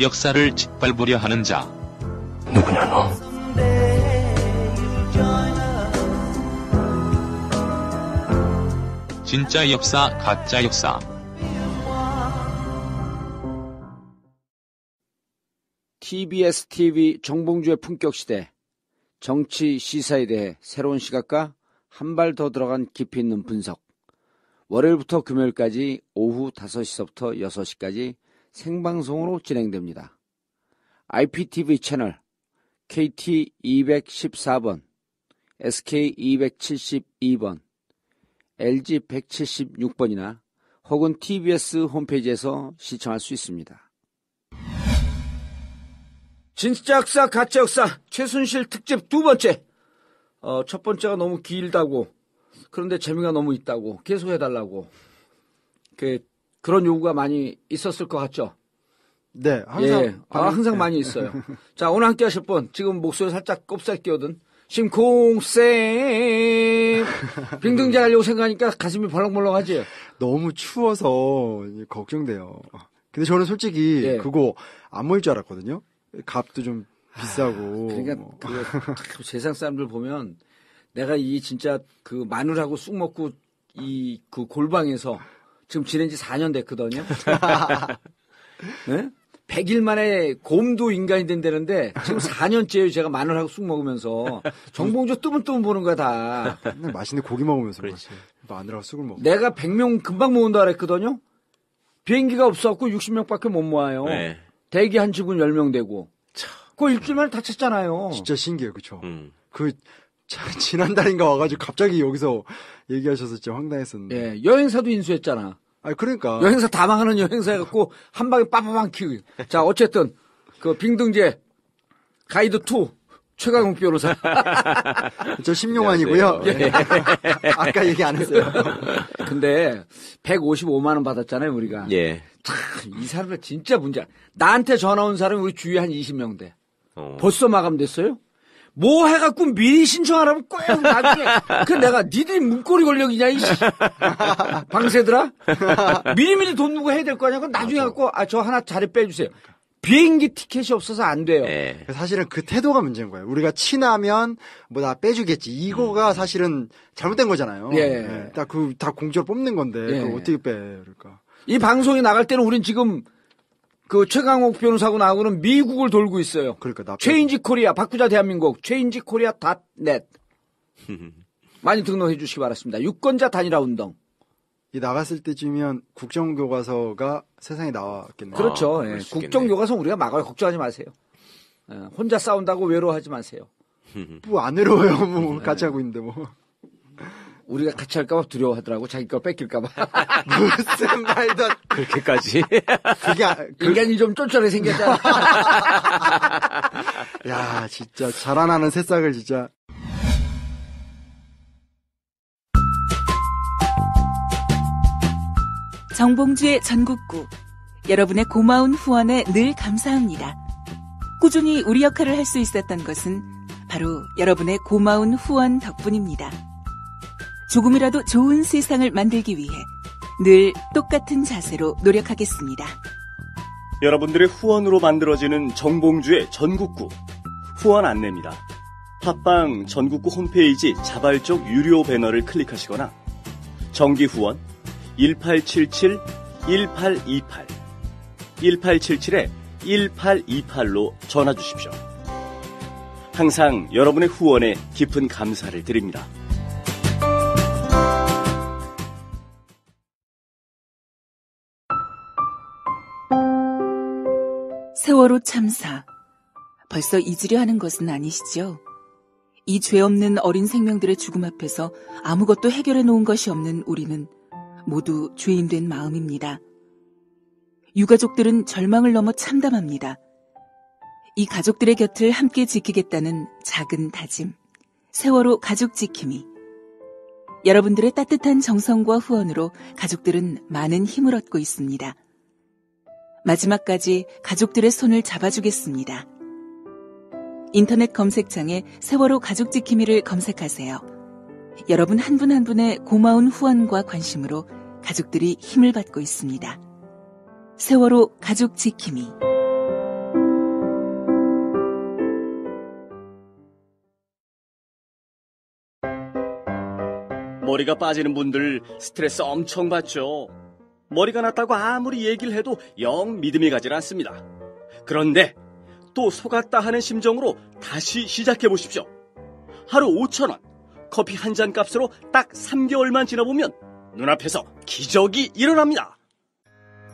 역사를 짓밟으려 하는 자. 누구냐 너? 진짜 역사, 가짜 역사. TBS TV 정봉주의 품격 시대. 정치 시사에 대해 새로운 시각과 한 발 더 들어간 깊이 있는 분석. 월요일부터 금요일까지 오후 5시부터 6시까지 생방송으로 진행됩니다. IPTV 채널 KT 214번, SK 272번, LG 176번이나 혹은 TBS 홈페이지에서 시청할 수 있습니다. 진짜 역사, 가짜 역사, 최순실 특집 두 번째. 어, 첫 번째가 너무 길다고, 그런데 재미가 너무 있다고, 계속 해달라고. 그, 그런 요구가 많이 있었을 것 같죠? 네, 항상. 예. 아, 항상 네. 많이 있어요. 자, 오늘 함께 하실 분, 지금 목소리 살짝 꼽살 끼어든, 심쿵쌤! 빙등자 하려고 생각하니까 가슴이 벌렁벌렁하지? 너무 추워서 걱정돼요. 근데 저는 솔직히 예. 그거 안 모일 줄 알았거든요. 값도 좀 비싸고. 아, 그러니까 뭐. 그 세상 사람들 보면 내가 이 진짜 그 마늘하고 쑥 먹고 이 그 골방에서 지금 지낸 지 4년 됐거든요. 네? 100일 만에 곰도 인간이 된다는데 지금 4년째에요 제가 마늘하고 쑥 먹으면서 정봉주 뜨문뜨문 보는 거야 다. 맨날 맛있는 고기 먹으면서 그렇지. 마늘하고 쑥을 먹. 어 내가 100명 금방 모은다 그랬거든요. 비행기가 없어갖고 60명밖에 못 모아요. 네. 대기 한 직원 10명 되고. 참. 그거 일주일 만에 다 찼잖아요. 진짜 신기해요. 그쵸? 음. 그 지난달인가 와가지고 갑자기 여기서 얘기하셔서 진짜 황당했었는데. 예, 여행사도 인수했잖아. 아니 그러니까. 여행사 다 망하는 여행사 해갖고 한 방에 빠빠방 키우. 자, 어쨌든 그 빙등제 가이드 2 최강욱 변호사. 저 심용환이고요. 네. 예. 아까 얘기 안 했어요. 근데 155만 원 받았잖아요, 우리가. 예. 참, 이 사람들 진짜 문제. 나한테 전화 온 사람이 우리 주위한 20명 돼. 어. 벌써 마감됐어요? 뭐 해갖고 미리 신청하라면 꼭 나중에. 그 내가 니들이 문고리 권력이냐, 이씨. 방세들아? 미리미리 돈누구 해야 될 거 아니야? 그 나중에 갖고, 아, 저 하나 자리 빼주세요. 비행기 티켓이 없어서 안 돼요. 네. 사실은 그 태도가 문제인 거예요. 우리가 친하면 뭐 다 빼주겠지. 이거가 음. 사실은 잘못된 거잖아요. 예. 네. 예. 네. 그다 공짜로 뽑는 건데 예. 어떻게 빼? 그러니까. 이 방송이 나갈 때는 우린 지금 그 최강욱 변호사하고 나하고는 미국을 돌고 있어요. 그러니까 나 체인지 코리아 바꾸자 대한민국 체인지 코리아 닷넷 많이 등록해 주시기 바랍니다. 유권자 단일화 운동. 이 나갔을 때쯤이면 국정교과서가 세상에 나왔겠네요. 그렇죠. 아, 예. 국정교과서 우리가 막아요. 걱정하지 마세요. 예. 혼자 싸운다고 외로워하지 마세요. 뭐안 외로워요. 뭐 같이 하고 있는데 뭐. 우리가 같이 할까봐 두려워하더라고. 자기 걸 뺏길까봐. 무슨 말도 안- 그렇게까지. 그게 아- 그- 인간이 좀 쫄쫄해 생겼잖아. 야 진짜 자라나는 새싹을 진짜 정봉주의 전국구. 여러분의 고마운 후원에 늘 감사합니다. 꾸준히 우리 역할을 할 수 있었던 것은 바로 여러분의 고마운 후원 덕분입니다. 조금이라도 좋은 세상을 만들기 위해 늘 똑같은 자세로 노력하겠습니다. 여러분들의 후원으로 만들어지는 정봉주의 전국구 후원 안내입니다. 팟빵 전국구 홈페이지 자발적 유료 배너를 클릭하시거나 정기 후원 1877 1828 1 8 7 7 1828로 전화 주십시오. 항상 여러분의 후원에 깊은 감사를 드립니다. 세월호 참사. 벌써 잊으려 하는 것은 아니시죠? 이 죄 없는 어린 생명들의 죽음 앞에서 아무것도 해결해 놓은 것이 없는 우리는 모두 죄인 된 마음입니다. 유가족들은 절망을 넘어 참담합니다. 이 가족들의 곁을 함께 지키겠다는 작은 다짐. 세월호 가족 지킴이. 여러분들의 따뜻한 정성과 후원으로 가족들은 많은 힘을 얻고 있습니다. 마지막까지 가족들의 손을 잡아주겠습니다. 인터넷 검색창에 세월호 가족 지킴이를 검색하세요. 여러분 한 분한 한 분의 고마운 후원과 관심으로 가족들이 힘을 받고 있습니다. 세월호 가족 지킴이 머리가 빠지는 분들 스트레스 엄청 받죠. 머리가 났다고 아무리 얘기를 해도 영 믿음이 가질 않습니다. 그런데 또 속았다 하는 심정으로 다시 시작해 보십시오. 하루 5천원, 커피 한 잔 값으로 딱 3개월만 지나보면 눈앞에서 기적이 일어납니다.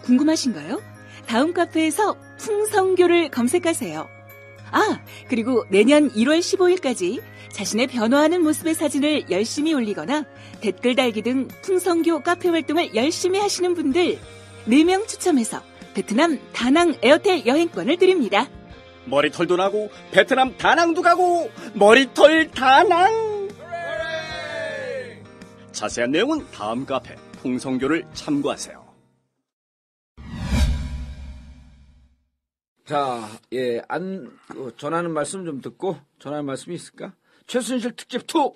궁금하신가요? 다음 카페에서 풍성교를 검색하세요. 아, 그리고 내년 1월 15일까지 자신의 변화하는 모습의 사진을 열심히 올리거나 댓글 달기 등 풍성교 카페 활동을 열심히 하시는 분들 4명 추첨해서 베트남 다낭 에어텔 여행권을 드립니다. 머리털도 나고 베트남 다낭도 가고 머리털 다낭! 자세한 내용은 다음 카페 풍성교를 참고하세요. 자, 예, 안, 어, 전하는 말씀 좀 듣고, 전하는 말씀이 있을까? 최순실 특집 2!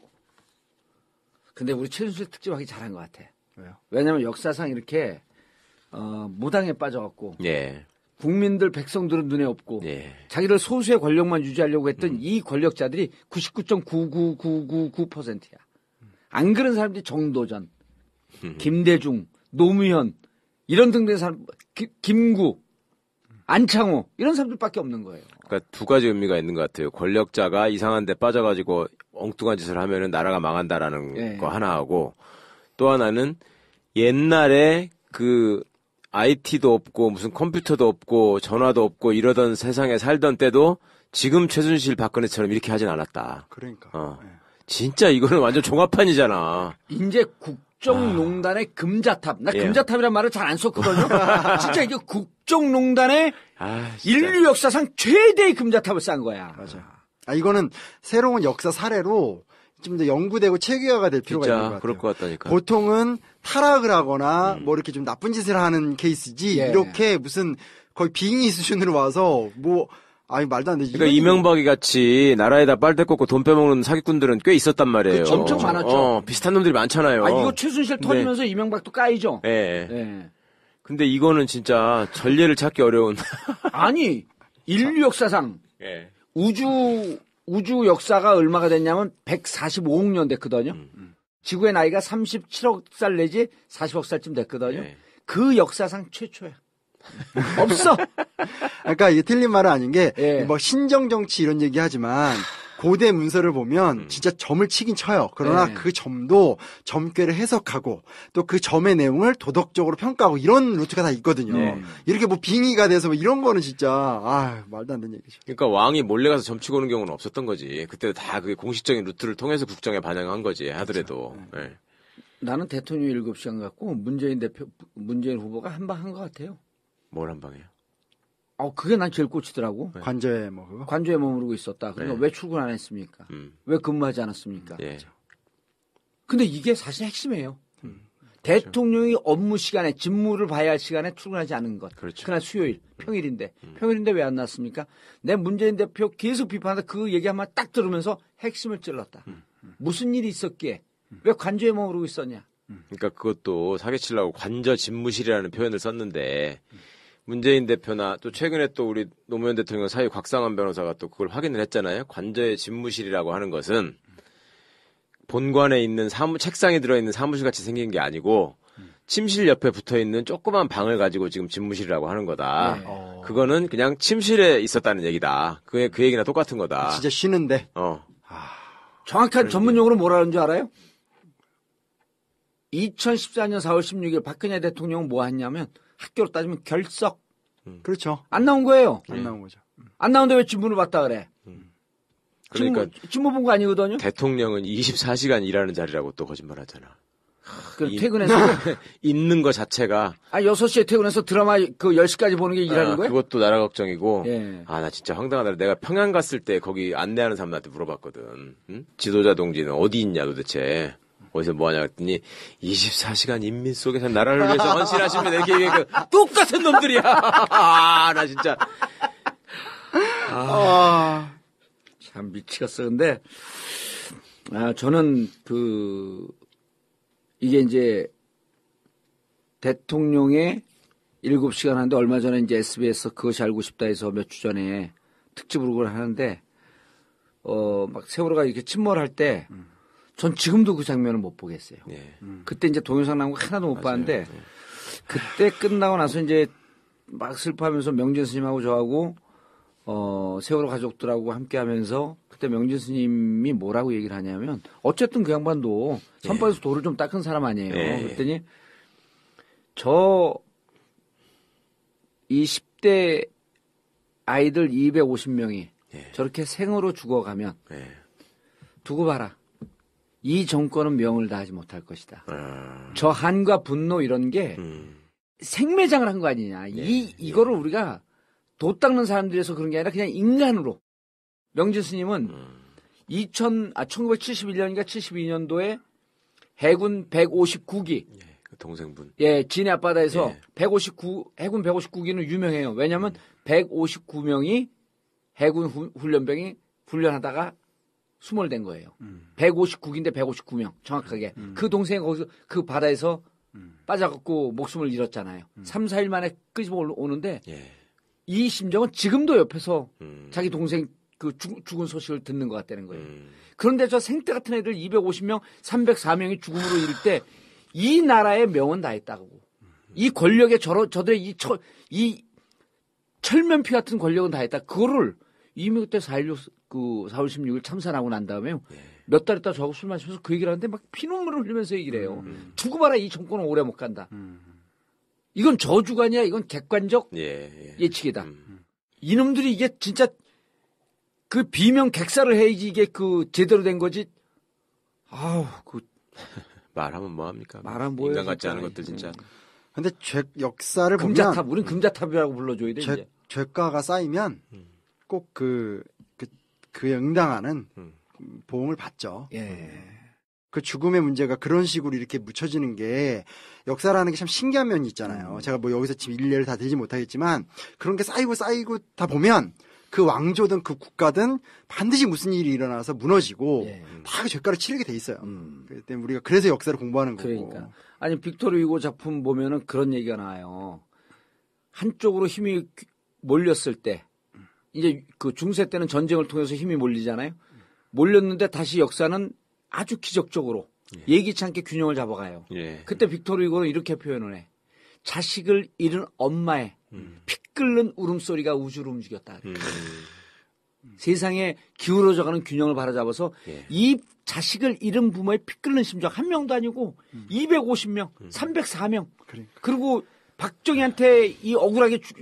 근데 우리 최순실 특집 하기 잘한 것 같아. 왜요? 왜냐면 역사상 이렇게, 어, 무당에 빠져갖고, 예. 국민들, 백성들은 눈에 없고, 예. 자기들 소수의 권력만 유지하려고 했던 음. 이 권력자들이 99.99999%야. 안 그런 사람들이 정도전, 김대중, 노무현, 이런 등등의 사람, 기, 김구, 안창호 이런 사람들밖에 없는 거예요. 그러니까 두 가지 의미가 있는 것 같아요. 권력자가 이상한 데 빠져가지고 엉뚱한 짓을 하면은 나라가 망한다라는 네. 거 하나하고 또 하나는 옛날에 그 IT도 없고 무슨 컴퓨터도 없고 전화도 없고 이러던 세상에 살던 때도 지금 최순실 박근혜처럼 이렇게 하진 않았다. 그러니까. 어. 네. 진짜 이거는 완전 종합판이잖아. 이제 국, 국정농단의 아. 금자탑. 나 예. 금자탑이란 말을 잘 안 썼거든요. 진짜 이게 국정농단의 아, 인류 역사상 최대의 금자탑을 쌓은 거야. 맞아. 아 이거는 새로운 역사 사례로 좀 더 연구되고 체계화가 될 필요가 있는 것 같아요. 그럴 것 같다니까. 보통은 타락을 하거나 음. 뭐 이렇게 좀 나쁜 짓을 하는 케이스지 예. 이렇게 무슨 거의 빙의 수준으로 와서 뭐 아니 말도 안 되지. 그러니까 이명박이 같이 나라에다 빨대 꽂고 돈 빼먹는 사기꾼들은 꽤 있었단 말이에요. 그 엄청 어. 많았죠. 어, 비슷한 놈들이 많잖아요. 아 이거 최순실 터지면서 네. 이명박도 까이죠. 예. 네. 네. 근데 이거는 진짜 전례를 찾기 어려운. 아니 인류 역사상 네. 우주 우주 역사가 얼마가 됐냐면 145억 년 됐거든요. 음, 음. 지구의 나이가 37억 살 내지 40억 살쯤 됐거든요. 예. 그 역사상 최초야. 없어. 그러니까 이게 틀린 말은 아닌 게뭐 예. 신정 정치 이런 얘기 하지만 고대 문서를 보면 음. 진짜 점을 치긴 쳐요. 그러나 네. 그 점도 점괘를 해석하고 또 그 점의 내용을 도덕적으로 평가하고 이런 루트가 다 있거든요. 네. 이렇게 뭐 빙의가 돼서 뭐 이런 거는 진짜 아 말도 안 되는 얘기죠. 그러니까 왕이 몰래 가서 점 치고 오는 경우는 없었던 거지. 그때 다그게 공식적인 루트를 통해서 국정에 반영한 거지 하더라도. 그렇죠. 네. 네. 나는 대통령 7시간 갖고 문재인 대표 문재인 후보가 한방한 것 같아요. 뭘한 방에요? 어, 그게 난 제일 꽂히더라고. 네. 관저에 뭐 그거? 관저에 머무르고 있었다. 그러니 네. 왜 출근 안 했습니까? 음. 왜 근무하지 않았습니까? 예. 그렇죠. 근데 이게 사실 핵심이에요. 음. 대통령이 그렇죠. 업무 시간에 직무를 봐야 할 시간에 출근하지 않은 것. 그렇죠. 그날 수요일 음. 평일인데 음. 평일인데 왜 안 나왔습니까? 내 문재인 대표 계속 비판하다 그 얘기 한 번 딱 들으면서 핵심을 찔렀다. 음. 무슨 일이 있었기에 음. 왜 관저에 머무르고 있었냐? 그러니까 그것도 사기치려고 관저 집무실이라는 표현을 썼는데 문재인 대표나 또 최근에 또 우리 노무현 대통령 사위 곽상한 변호사가 또 그걸 확인을 했잖아요. 관저의 집무실이라고 하는 것은 본관에 있는 사무 책상에 들어있는 사무실 같이 생긴 게 아니고 침실 옆에 붙어 있는 조그만 방을 가지고 지금 집무실이라고 하는 거다. 네. 어. 그거는 그냥 침실에 있었다는 얘기다. 그그 얘기나 똑같은 거다. 진짜 쉬는데. 어. 아... 정확한 전문 용어로 뭐라는 줄 알아요? 2014년 4월 16일 박근혜 대통령은 뭐 했냐면 학교로 따지면 결석. 음. 그렇죠. 안 나온 거예요. 안 음. 나온 거죠. 음. 안 나온데 왜 질문을 받다 그래? 음. 그러니까 주무 본거 아니거든요. 대통령은 24시간 일하는 자리라고 또 거짓말 하잖아. 그 퇴근해서 있는 거 자체가 아 6시에 퇴근해서 드라마 그 10시까지 보는 게 일하는 아, 거예요? 그것도 나라 걱정이고. 예. 아, 나 진짜 황당하다. 내가 평양 갔을 때 거기 안내하는 사람한테 물어봤거든. 응? 지도자 동지는 어디 있냐 도대체. 어디서 뭐하냐 했더니 24시간 인민 속에서 나라를 위해서 헌신하시면 이렇게 얘기해 그 똑같은 놈들이야. 아, 나 진짜. 아. 아, 참 미치겠어. 근데 아, 저는 그 이게 이제 대통령의 7시간 하는데 얼마 전에 이제 s b s 그것이 알고 싶다 해서 몇 주 전에 특집으로 그걸 하는데 어, 막 세월호가 이렇게 침몰할 때 음. 전 지금도 그 장면을 못 보겠어요. 네. 음. 그때 이제 동영상 나온 거 하나도 못 맞아요. 봤는데 네. 그때 끝나고 나서 이제 막 슬퍼하면서 명진 스님하고 저하고 어 세월호 가족들하고 함께하면서 그때 명진 스님이 뭐라고 얘기를 하냐면 어쨌든 그 양반도 예. 선반에서 네. 돌을 좀 닦은 사람 아니에요. 그랬더니 저2 0대 아이들 250명이 저렇게 생으로 죽어가면 두고 봐라. 이 정권은 명을 다하지 못할 것이다. 아... 저한과 분노 이런 게 음... 생매장을 한 거 아니냐. 예, 이 예. 이거를 예. 우리가 도 닦는 사람들에서 그런 게 아니라 그냥 인간으로 명진 스님은 음... 2000, 아, 1971년인가 72년도에 해군 159기. 예, 그 동생분. 예, 진해 앞바다에서 예. 159, 해군 159기는 유명해요. 왜냐면 하 음. 159명이 해군 후, 훈련병이 훈련하다가 수몰 된 거예요. 음. 159인데 159명 정확하게 음. 그 동생이 거기서 그 바다에서 음. 빠져갖고 목숨을 잃었잖아요. 음. 3, 4일 만에 끄집어 오는데 예. 이 심정은 지금도 옆에서 음. 자기 동생 그 죽, 은 소식을 듣는 것 같다는 거예요. 음. 그런데 저 생태 같은 애들 250명, 304명이 죽음으로 잃을 때이 나라의 명은 다 했다고. 이 권력의 저러, 저들의 이, 철, 이 철면피 같은 권력은 다 했다. 그거를 이미 그때 4.16, 그 4월 16일 참사하고난 다음에 예. 몇달 있다 저하고 술 마시면서 그 얘기를 하는데 막 피눈물을 흘리면서 얘기를 해요. 음. 음. 두고 봐라 이 정권은 오래 못 간다. 음. 음. 이건 저주가 아야 이건 객관적 예, 예. 측이다 음, 음. 이놈들이 이게 진짜 그 비명 객사를 해야지 이게 그 제대로 된 거지. 아우 그 말하면 뭐 합니까? 말하면 뭐 인간 같지 않은 것들 진짜. 근데 죄 역사를 금자탑 보면 우린 금자탑이라고 불러줘야 돼. 죄, 죄가가 쌓이면. 꼭그 그, 그 응당하는 그 음. 보험을 받죠. 예. 네. 그 죽음의 문제가 그런 식으로 이렇게 묻혀지는 게 역사라는 게 참 신기한 면이 있잖아요. 음. 제가 뭐 여기서 지금 일례를 다 들지 못하겠지만 그런 게 쌓이고 쌓이고 다 보면 그 왕조든 그 국가든 반드시 무슨 일이 일어나서 무너지고 예. 예. 다그 죄가를 치르게 돼 있어요. 음. 그렇기 때문에 우리가 그래서 역사를 공부하는 거고. 그러니까. 아니 빅토르 유고 작품 보면은 그런 얘기가 나와요. 한쪽으로 힘이 몰렸을 때 이제 그 중세 때는 전쟁을 통해서 힘이 몰리잖아요. 몰렸는데 다시 역사는 아주 기적적으로 예. 예기치 않게 균형을 잡아가요. 예. 그때 빅토르 이고는 이렇게 표현을 해. 자식을 잃은 엄마의 음. 피 끓는 울음소리가 우주를 움직였다. 음. 세상에 기울어져가는 균형을 바로잡아서 예. 이 자식을 잃은 부모의 피 끓는 심정 한 명도 아니고 음. 250명, 음. 304명. 그러니까. 그리고 박정희한테 이 억울하게 죽,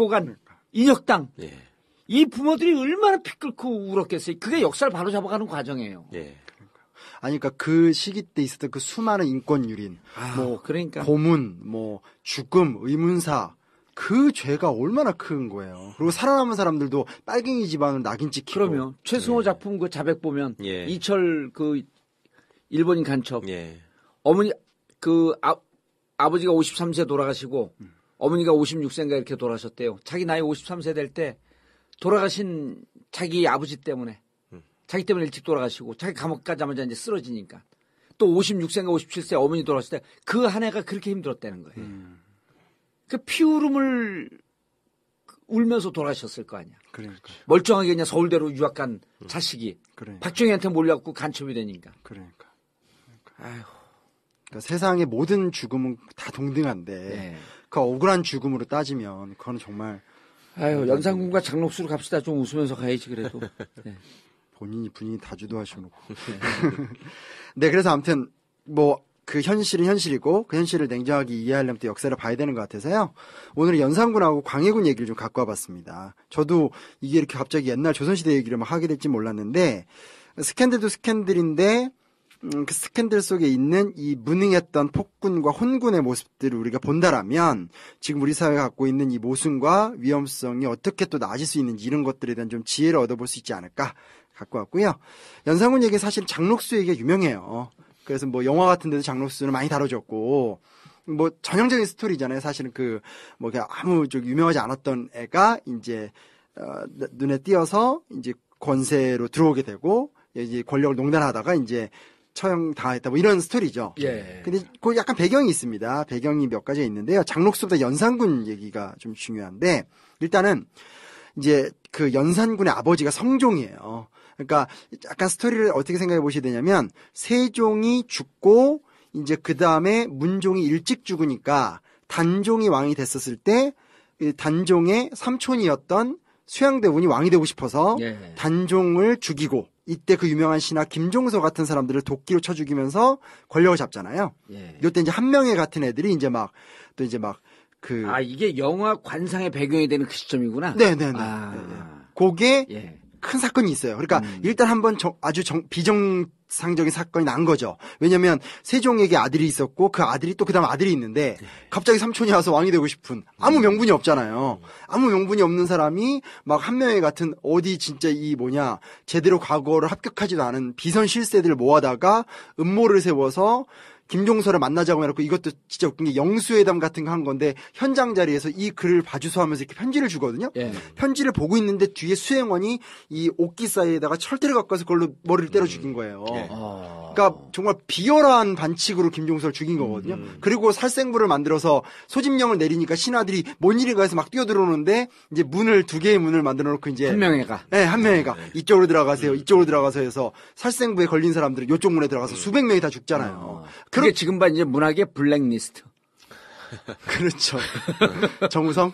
어간 그러니까. 인혁당 예. 이 부모들이 얼마나 피 끓고 울었겠어요. 그게 역사를 바로 잡아가는 과정이에요. 네. 아니, 그러니까 그 시기 때 있었던 그 수많은 인권 유린, 아, 뭐 그러니까 고문, 뭐 죽음, 의문사 그 죄가 얼마나 큰 거예요. 그리고 살아남은 사람들도 빨갱이 집안을 낙인 찍히고. 그러면 최승호 예. 작품 그 자백 보면 예. 이철 그 일본인 간첩 예. 어머니 그 아, 아버지가 53세 돌아가시고 음. 어머니가 56세인가 이렇게 돌아가셨대요. 자기 나이 53세 될때 돌아가신 자기 아버지 때문에 음. 자기 때문에 일찍 돌아가시고 자기 감옥 가자마자 이제 쓰러지니까 또 56세인가 57세 어머니 돌아가실 때그 한 해가 그렇게 힘들었다는 거예요. 음. 그 피울음을 울면서 돌아가셨을 거 아니야. 그러니까. 멀쩡하게 그냥 서울대로 유학 간 음. 자식이 그러니까. 박정희한테 몰려갖고 간첩이 되니까. 그러니까. 그러니까. 아휴. 그러니까 세상의 모든 죽음은 다 동등한데 네. 그 억울한 죽음으로 따지면 그건 정말 아유 연산군과 장록수로 갑시다. 좀 웃으면서 가야지 그래도. 네. 본인이 분위기 다 주도하셔놓고. 네, 그래서 아무튼 뭐. 그 현실은 현실이고 그 현실을 냉정하게 이해하려면 또 역사를 봐야 되는 것 같아서요. 오늘 연산군하고 광해군 얘기를 좀 갖고 와봤습니다. 저도 이게 이렇게 갑자기 옛날 조선시대 얘기를 막 하게 될지 몰랐는데 스캔들도 스캔들인데 음, 그 스캔들 속에 있는 이 무능했던 폭군과 혼군의 모습들을 우리가 본다라면 지금 우리 사회가 갖고 있는 이 모순과 위험성이 어떻게 또 나아질 수 있는지 이런 것들에 대한 좀 지혜를 얻어볼 수 있지 않을까 갖고 왔고요. 연상훈 얘기 사실 장록수 얘기가 유명해요. 그래서 뭐 영화 같은 데도 장록수는 많이 다뤄졌고 뭐 전형적인 스토리잖아요. 사실은 그뭐 아무 좀 유명하지 않았던 애가 이제 어, 눈에 띄어서 이제 권세로 들어오게 되고 이제 권력을 농단하다가 이제 처형 당했다 뭐 이런 스토리죠. 예. 근데 그 약간 배경이 있습니다. 배경이 몇 가지 있는데요. 장록수보다 연산군 얘기가 좀 중요한데 일단은 이제 그 연산군의 아버지가 성종이에요. 그러니까 약간 스토리를 어떻게 생각해 보시게 되냐면 세종이 죽고 이제 그 다음에 문종이 일찍 죽으니까 단종이 왕이 됐었을 때 단종의 삼촌이었던 수양대군이 왕이 되고 싶어서 예. 단종을 죽이고 이때 그 유명한 신하 김종서 같은 사람들을 도끼로 쳐 죽이면서 권력을 잡잖아요. 예. 이때 이제 한 명의 같은 애들이 이제 막 또 이제 막 그 아 이게 영화 관상의 배경이 되는 그 시점이구나. 네네네. 네, 네. 아. 네, 네. 그게 예. 큰 사건이 있어요. 그러니까 음. 일단 한번 아주 정, 비정상적인 사건이 난 거죠. 왜냐면 하 세종에게 아들이 있었고 그 아들이 또 그다음 아들이 있는데 예. 갑자기 삼촌이 와서 왕이 되고 싶은 아무 음. 명분이 없잖아요. 음. 아무 명분이 없는 사람이 막 한 명의 같은 어디 진짜 이 뭐냐 제대로 과거를 합격하지도 않은 비선 실세들을 모아다가 음모를 세워서 김종서를 만나자고 해놓고 이것도 진짜 웃긴 게 영수회담 같은 거 한 건데 현장 자리에서 이 글을 봐주소 하면서 이렇게 편지를 주거든요. 예. 편지를 보고 있는데 뒤에 수행원이 이옷기 사이에다가 철대를 갖고서 그걸로 머리를 때려 음. 죽인 거예요. 예. 아. 아. 그러니까 정말 비열한 반칙으로 김종서를 죽인 거거든요. 음... 그리고 살생부를 만들어서 소집령을 내리니까 신하들이 뭔 일인가 해서 막 뛰어들어오는데 이제 문을 두 개의 문을 만들어 놓고 이제 한 명에 가. 네, 예, 한 명에 가. 네. 음. 이쪽으로 들어가세요. 음. 이쪽으로 들어가서 해서 살생부에 걸린 사람들은 이쪽 문에 들어가서 음. 수백 명이 다 죽잖아요. 그 그게 지금 봐 이제 문학의 블랙리스트. 그렇죠. 정우성.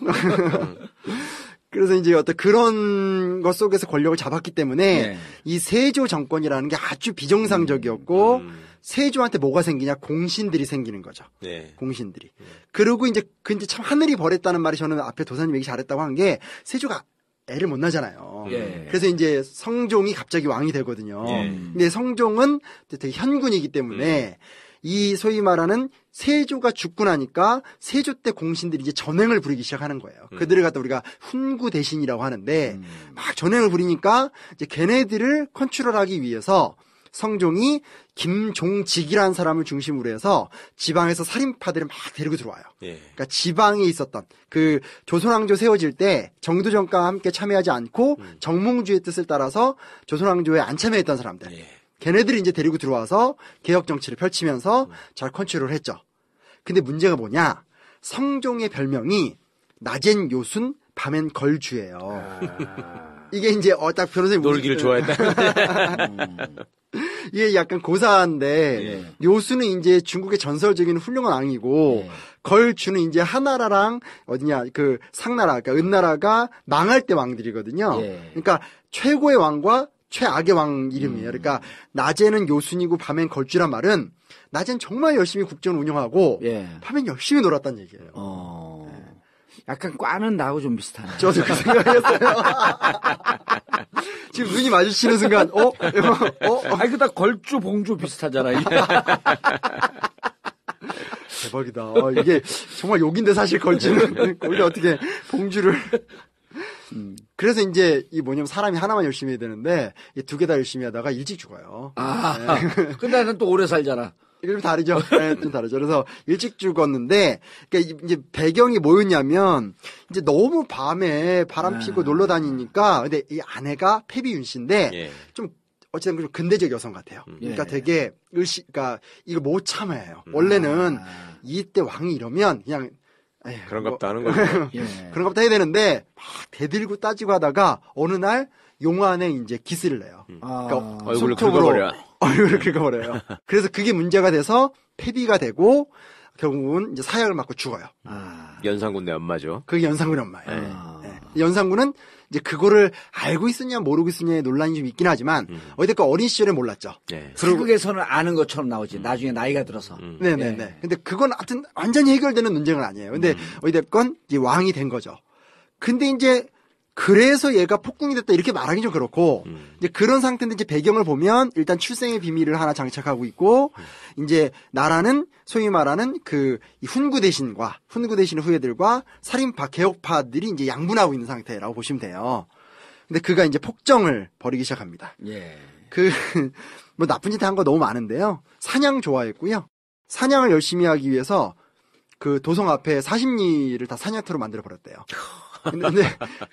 그래서 이제 어떤 그런 것 속에서 권력을 잡았기 때문에 네. 이 세조 정권이라는 게 아주 비정상적이었고 음. 음. 세조한테 뭐가 생기냐 공신들이 생기는 거죠. 네. 공신들이. 네. 그리고 이제 근데 그 참 하늘이 벌했다는 말이 저는 앞에 도사님 얘기 잘했다고 한 게 세조가 애를 못 낳잖아요. 예. 그래서 이제 성종이 갑자기 왕이 되거든요. 예. 근데 성종은 되게 현군이기 때문에 음. 이 소위 말하는 세조가 죽고 나니까 세조 때 공신들이 이제 전횡을 부리기 시작하는 거예요. 음. 그들을 갖다 우리가 훈구 대신이라고 하는데 음. 막 전횡을 부리니까 이제 걔네들을 컨트롤하기 위해서 성종이 김종직이라는 사람을 중심으로 해서 지방에서 살인파들을 막 데리고 들어와요. 예. 그러니까 지방에 있었던 그 조선왕조 세워질 때 정두정과 함께 참여하지 않고 음. 정몽주의 뜻을 따라서 조선왕조에 안 참여했던 사람들. 예. 걔네들이 이제 데리고 들어와서 개혁 정치를 펼치면서 잘 컨트롤을 했죠. 근데 문제가 뭐냐? 성종의 별명이 낮엔 요순, 밤엔 걸주예요. 아... 이게 이제 어딱 변호사님 놀기를 무슨... 좋아했다. 음. 이게 약간 고사한데 예. 요수는 이제 중국의 전설적인 훌륭한 왕이고 예. 걸주는 이제 하나라랑 어디냐 그 상나라 그러니까 은나라가 망할 때 왕들이거든요. 예. 그러니까 최고의 왕과 최악의 왕 이름이에요. 음. 그러니까 낮에는 요순이고 밤엔 걸쥐란 말은 낮엔 정말 열심히 국정을 운영하고 예. 밤엔 열심히 놀았다는 얘기예요. 어... 약간 꽈는 나하고 좀 비슷하네. 저도 그 생각했어요. 지금 눈이 마주치는 순간, 어? 어? 어? 아니, 그다 걸주, 봉주 비슷하잖아, 이 대박이다. 아, 이게 정말 욕인데 사실 걸주는 원래 어떻게 봉주를. 음. 그래서 이제 이 뭐냐면 사람이 하나만 열심히 해야 되는데 이 두 개 다 열심히 하다가 일찍 죽어요. 아, 네. 근데 나는 또 오래 살잖아. 이름 다르죠. 네, 좀 다르죠. 그래서 일찍 죽었는데, 그니까 이제 배경이 뭐였냐면 이제 너무 밤에 바람 아. 피고 아. 놀러 다니니까, 근데 이 아내가 폐비윤 씨인데 예. 좀 어쨌든 좀 근대적 여성 같아요. 음. 그러니까 예. 되게 의식, 그니까 이거 못 참아요. 음. 원래는 아. 이때 왕이 이러면 그냥 에이, 예, 그런 것도 하는 거죠. 예. 그런 것도 해야 되는데 막 대들고 따지고 하다가 어느 날 용안에 이제 기스를 내요. 음. 아, 그러니까 얼굴을 긁어버려. 얼굴을 긁어버려요. 그래서 그게 문제가 돼서 폐비가 되고 결국은 이제 사약을 맞고 죽어요. 아... 음. 연상군의 엄마죠. 그게 연상군 엄마예요. 네. 아... 연산군은 이제 그거를 알고 있었냐 모르고 있었냐의 논란이 좀 있긴 하지만 음. 어쨌든 어린 시절에 몰랐죠. 네. 예. 사극에서는 아는 것처럼 나오지. 나중에 나이가 들어서. 음. 네네네. 네, 네. 근데 그건 하여튼 완전히 해결되는 논쟁은 아니에요. 근데 음. 어쨌건 이제 왕이 된 거죠. 근데 이제 그래서 얘가 폭군이 됐다 이렇게 말하기 좀 그렇고 음. 이제 그런 상태인데 이제 배경을 보면 일단 출생의 비밀을 하나 장착하고 있고 음. 이제 나라는 소위 말하는 그 훈구 대신과 훈구 대신 후예들과 살인파 개혁파들이 이제 양분하고 있는 상태라고 보시면 돼요. 근데 그가 이제 폭정을 벌이기 시작합니다. 예. 그 뭐 나쁜 짓 한 거 너무 많은데요. 사냥 좋아했고요. 사냥을 열심히 하기 위해서 그 도성 앞에 사십리를 다 사냥터로 만들어 버렸대요. 근데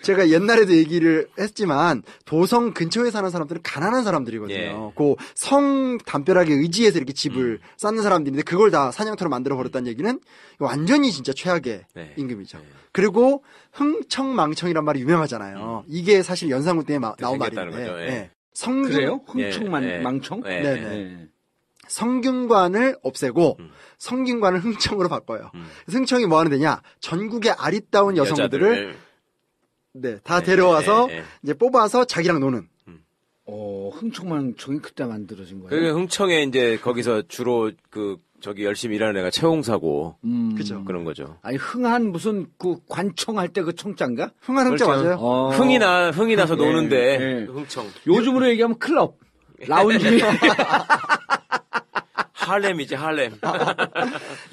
제가 옛날에도 얘기를 했지만 도성 근처에 사는 사람들은 가난한 사람들이거든요. 예. 그성 담벼락에 의지해서 이렇게 집을 음. 쌓는 사람들인데 그걸 다 사냥터로 만들어 버렸다는 얘기는 완전히 진짜 최악의 네. 임금이죠. 네. 그리고 흥청망청이란 말이 유명하잖아요. 음. 이게 사실 연산군 때에 나온 말인데. 예. 예. 예. 예. 네. 성중 그래요? 흥청망청? 네. 네. 성균관을 없애고 음. 성균관을 흥청으로 바꿔요. 음. 흥청이 뭐 하는 데냐? 전국의 아리따운 여성들을 네, 다 예, 데려와서 네, 네, 이제 뽑아서 자기랑 노는. 음. 어, 흥청만 종이 그때 만들어진 거예요. 그 흥청에 이제 거기서 주로 그 저기 열심히 일하는 애가 채용사고. 음. 그죠. 그런 거죠. 아니, 흥한 무슨 그 관청할 때그 청장가? 흥한 흥청 그렇죠. 맞아요? 어. 흥이 나, 흥이 나서 네, 노는데. 네. 흥청. 요즘으로 얘기하면 클럽. 라운지. 할렘이지 할렘.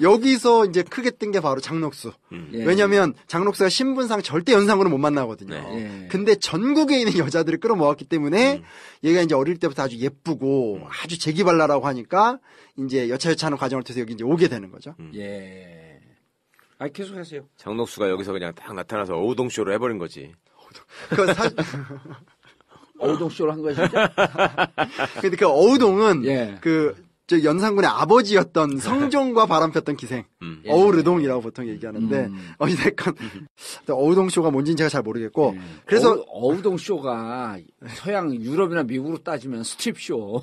여기서 이제 크게 뜬 게 바로 장록수. 음. 예. 왜냐하면 장록수가 신분상 절대 연상으로 못 만나거든요. 네. 예. 근데 전국에 있는 여자들을 끌어모았기 때문에 음. 얘가 이제 어릴 때부터 아주 예쁘고 음. 아주 재기발랄하고 하니까 이제 여차여차하는 과정을 통해서 여기 이제 오게 되는 거죠. 음. 예. 아 계속하세요. 장록수가 여기서 그냥 딱 나타나서 어우동쇼를 해버린 거지. 그 사. 실 어우동 쇼를 한 거야 진짜. 근데 그 어우동은 예. 그즉 연산군의 아버지였던 성종과 바람폈던 기생 음. 예. 어우르동이라고 보통 얘기하는데 음. 어찌됐건 어우동 쇼가 뭔지는 제가 잘 모르겠고 음. 그래서 어우, 동 쇼가 서양 유럽이나 미국으로 따지면 스트립 쇼.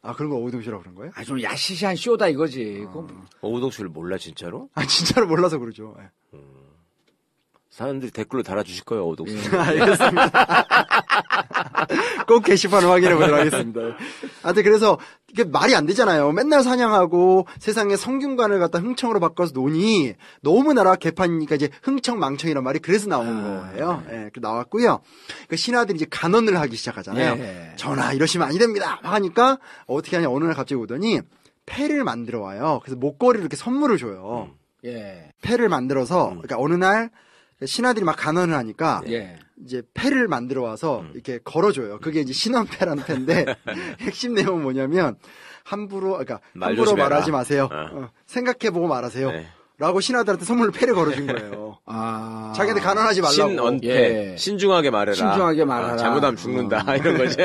아 그런 거 어우동 쇼라고 그런 거예요? 아좀 야시시한 쇼다 이거지. 아. 어. 뭐. 어우동 쇼를 몰라 진짜로? 아 진짜로 몰라서 그러죠. 네. 사람들이 댓글로 달아주실 거예요, 예. 오독수. 알겠습니다. 꼭 게시판을 확인해 보도록 하겠습니다. 아무튼 그래서 이게 말이 안 되잖아요. 맨날 사냥하고 세상에 성균관을 갖다 흥청으로 바꿔서 노니 너무나라 개판이니까 이제 흥청 망청이란 말이 그래서 나온 아, 거예요. 네. 예, 네. 그 나왔고요. 그 신하들이 이제 간언을 하기 시작하잖아요. 네. 전하 이러시면 안 됩니다. 하니까 어떻게 하냐 어느 날 갑자기 오더니 패를 만들어 와요. 그래서 목걸이를 이렇게 선물을 줘요. 음. 예. 패를 만들어서 음. 그러니까 어느 날 신하들이 막 간언을 하니까 예. 예. 이제 패를 만들어 와서 음. 이렇게 걸어줘요. 그게 이제 신원패라는 패인데 음. 핵심 내용은 뭐냐면 함부로 그러니까 함부로 조심해라. 말하지 마세요. 어. 어, 생각해보고 말하세요. 네. 라고 신하들한테 선물로 패를 걸어준 거예요. 아... 자기한테 가난하지 말라고. 신언패. 예. 신중하게 말해라. 신중하게 아, 말하라. 아, 잘못하면 죽는다. 아... 이런 거지.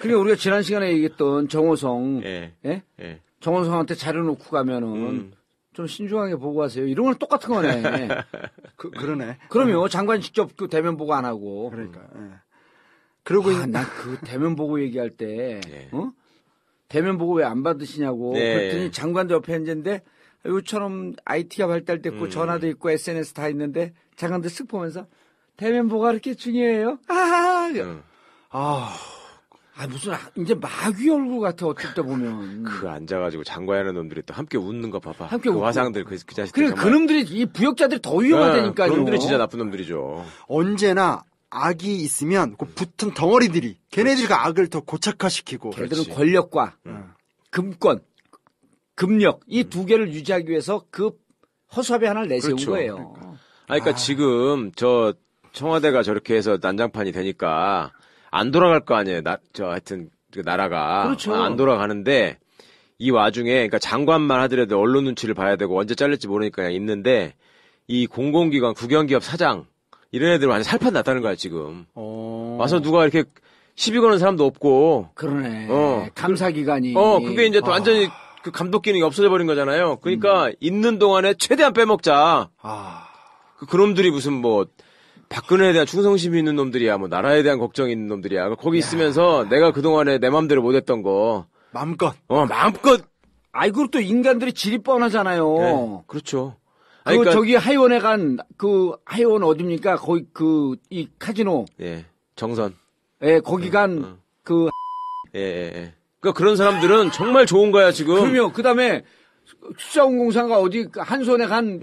그게 우리가 지난 시간에 얘기했던 정호성. 예. 예? 예. 정호성한테 자료 놓고 가면은 음. 좀 신중하게 보고하세요. 이런 건 똑같은 거네. 그, 그러네. 그럼요. 어. 장관 직접 그 대면 보고 안 하고. 그러니까. 음. 예. 그리고 아, 난그 대면 보고 얘기할 때, 예. 어? 대면 보고 왜 안 받으시냐고. 네. 그랬더니 장관도 옆에 앉는데 요처럼 IT가 발달됐고 음. 전화도 있고 SNS 다 있는데 장관들 쓱 보면서 대면 보고가 이렇게 중요해요? 아, 하 음. 아. 아 무슨 아, 이제 마귀 얼굴 같아 어쩔 때 보면 그 앉아가지고 장관하는 놈들이 또 함께 웃는 거 봐봐 함께 그 화상들 그, 그 자식들 그래 그 놈들이 이 부역자들이 더위험하다니까 네, 그놈들이 진짜 나쁜 놈들이죠 언제나 악이 있으면 그 붙은 덩어리들이 걔네들과 악을 더 고착화시키고 걔들은 권력과 음. 금권 금력 이두 음. 개를 유지하기 위해서 그 허수아비 하나를 내세운 그렇죠. 거예요 그러니까, 아, 그러니까 아. 지금 저 청와대가 저렇게 해서 난장판이 되니까 안 돌아갈 거 아니에요. 나, 저 하여튼 그 나라가 그렇죠. 안 돌아가는데 이 와중에 그러니까 장관만 하더라도 언론 눈치를 봐야 되고 언제 잘릴지 모르니까 그냥 있는데 이 공공기관 국영기업 사장 이런 애들 완전 살판 났다는 거야 지금 어... 와서 누가 이렇게 시비 거는 사람도 없고 그러네 어. 감사기관이 어 그게 이제 또 아... 완전히 그 감독 기능이 없어져 버린 거잖아요 그러니까 음. 있는 동안에 최대한 빼먹자 아... 그 그놈들이 무슨 뭐 박근혜에 대한 충성심이 있는 놈들이야, 뭐 나라에 대한 걱정이 있는 놈들이야. 뭐 거기 있으면서 내가 그동안에 내 맘대로 못했던 거. 마음껏. 어, 마음껏. 아이, 그리고 또 인간들이 질이 뻔하잖아요. 네, 그렇죠. 그 그러니까... 저기 하이원에 간 그 하이원 어딥니까? 거기 그이 카지노. 예. 정선. 예, 거기 간그 어, 어. 예, 예, 예. 그러니까 그런 사람들은 정말 좋은 거야, 지금. 그럼요. 그다음에 수자원공사가 어디 그 한 손에 간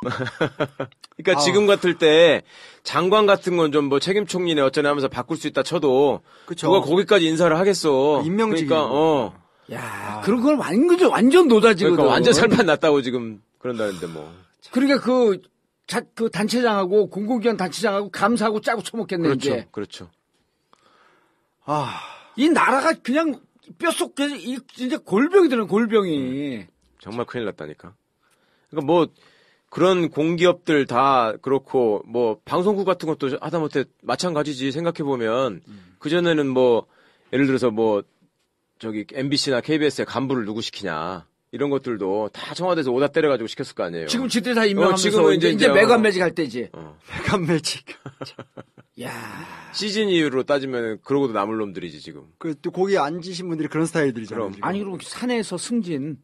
그러니까 아. 지금 같을 때 장관 같은 건 좀 뭐 책임 총리네 어쩌네 하면서 바꿀 수 있다 쳐도 그쵸. 누가 거기까지 인사를 하겠어. 임명직. 그러니까 어. 야, 아. 그런 건 완전 완전 노다지거든. 그러니까 완전 살판 났다고 지금 그런다는데 뭐. 그러니까 그, 자, 그 단체장하고 공공기관 단체장하고 감사하고 짜고 쳐먹겠네 그렇죠, 이제. 그렇죠. 아, 이 나라가 그냥 뼛속 이 진짜 골병이 되는 골병이. 음, 정말 큰일 났다니까. 그러니까 뭐 그런 공기업들 다 그렇고 뭐 방송국 같은 것도 하다못해 마찬가지지 생각해 보면 음. 그 전에는 뭐 예를 들어서 뭐 저기 MBC나 k b s 에 간부를 누구 시키냐 이런 것들도 다 청와대에서 오다 때려가지고 시켰을 거 아니에요. 지금 지들 다 어, 임명하면서 어, 지금은 이제, 이제, 매관 매직 할 때지. 어. 매관 매직. 야 시즌 이후로 따지면 그러고도 남을 놈들이지 지금. 그 또 거기 앉으신 분들이 그런 스타일들이잖럼 아니 그리고 산에서 승진.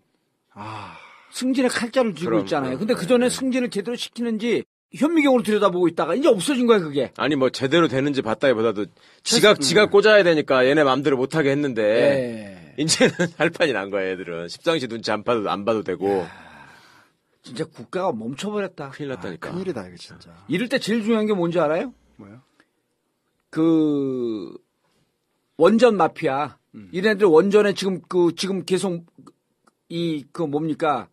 아. 승진의 칼자를 쥐고 그럼, 있잖아요. 어, 근데 네, 그 전에 네. 승진을 제대로 시키는지 현미경으로 들여다보고 있다가 이제 없어진 거야 그게. 아니 뭐 제대로 되는지 봤다기보다도 지각 지각 꽂아야 되니까 얘네 마음대로 못하게 했는데 예. 이제는 할판이 난 거야 애들은 십상시 눈치 안 봐도 안 봐도 되고. 야. 진짜 국가가 멈춰버렸다. 큰일 났다니까. 아, 큰일이다 이거 진짜. 이럴 때 제일 중요한 게 뭔지 알아요? 뭐요? 그 원전 마피아. 음. 이네들 원전에 지금 그 지금 계속 이 그 뭡니까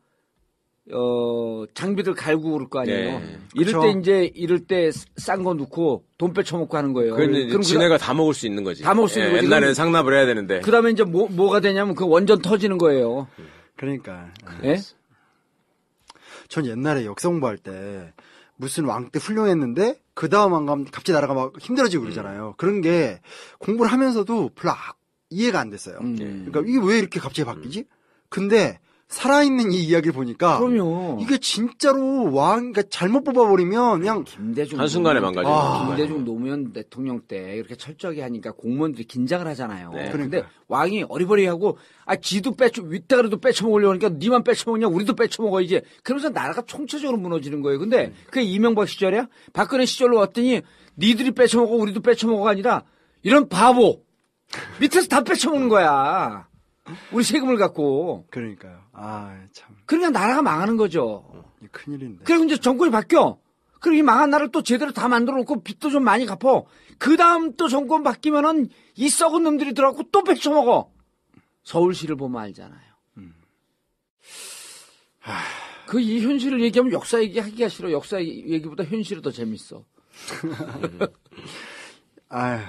어, 장비들 갈고 그럴 거 아니에요. 네. 이럴 그쵸. 때 이제 이럴 때 싼 거 넣고 돈 빼쳐먹고 하는 거예요. 그럼 그 지네가 다 먹을 수 있는 거지. 다 먹을 수 있는 예, 거지. 옛날에는 상납을 해야 되는데. 그다음에 이제 뭐 뭐가 되냐면 그 원전 터지는 거예요. 그러니까. 예? 전 옛날에 역사공부할때 무슨 왕 때 훌륭했는데 그 다음 왕 가면 갑자기 나라가 막 힘들어지고 그러잖아요. 음. 그런 게 공부를 하면서도 별로 아, 이해가 안 됐어요. 음. 네. 그러니까 이게 왜 이렇게 갑자기 바뀌지? 음. 근데 살아있는 이 이야기를 보니까 그럼요. 이게 진짜로 왕 그러니까 잘못 뽑아버리면 그냥 김대중 한순간에 망가지는 아. 김대중 노무현 대통령 때 이렇게 철저하게 하니까 공무원들이 긴장을 하잖아요. 네. 그런데 그러니까. 왕이 어리버리하고 아 지도 빼쳐 윗대가도 빼쳐먹으려고 하니까 니만 빼쳐먹냐 우리도 빼쳐먹어 이제 그러면서 나라가 총체적으로 무너지는 거예요. 근데 음. 그게 이명박 시절이야? 박근혜 시절로 왔더니 니들이 빼쳐먹고 우리도 빼쳐먹어가 아니라 이런 바보 밑에서 다 빼쳐먹는 거야. 우리 세금을 갖고. 그러니까요. 아, 참. 그러니까 나라가 망하는 거죠. 어, 큰일인데. 그리고 이제 정권이 바뀌어. 그리고 이 망한 나라를 또 제대로 다 만들어 놓고 빚도 좀 많이 갚어. 그 다음 또 정권 바뀌면은 이 썩은 놈들이 들어가고 또 백쳐 먹어. 서울시를 보면 알잖아요. 음. 하... 그이 현실을 얘기하면 역사 얘기하기가 싫어. 역사 얘기보다 현실이 더 재밌어. 아휴.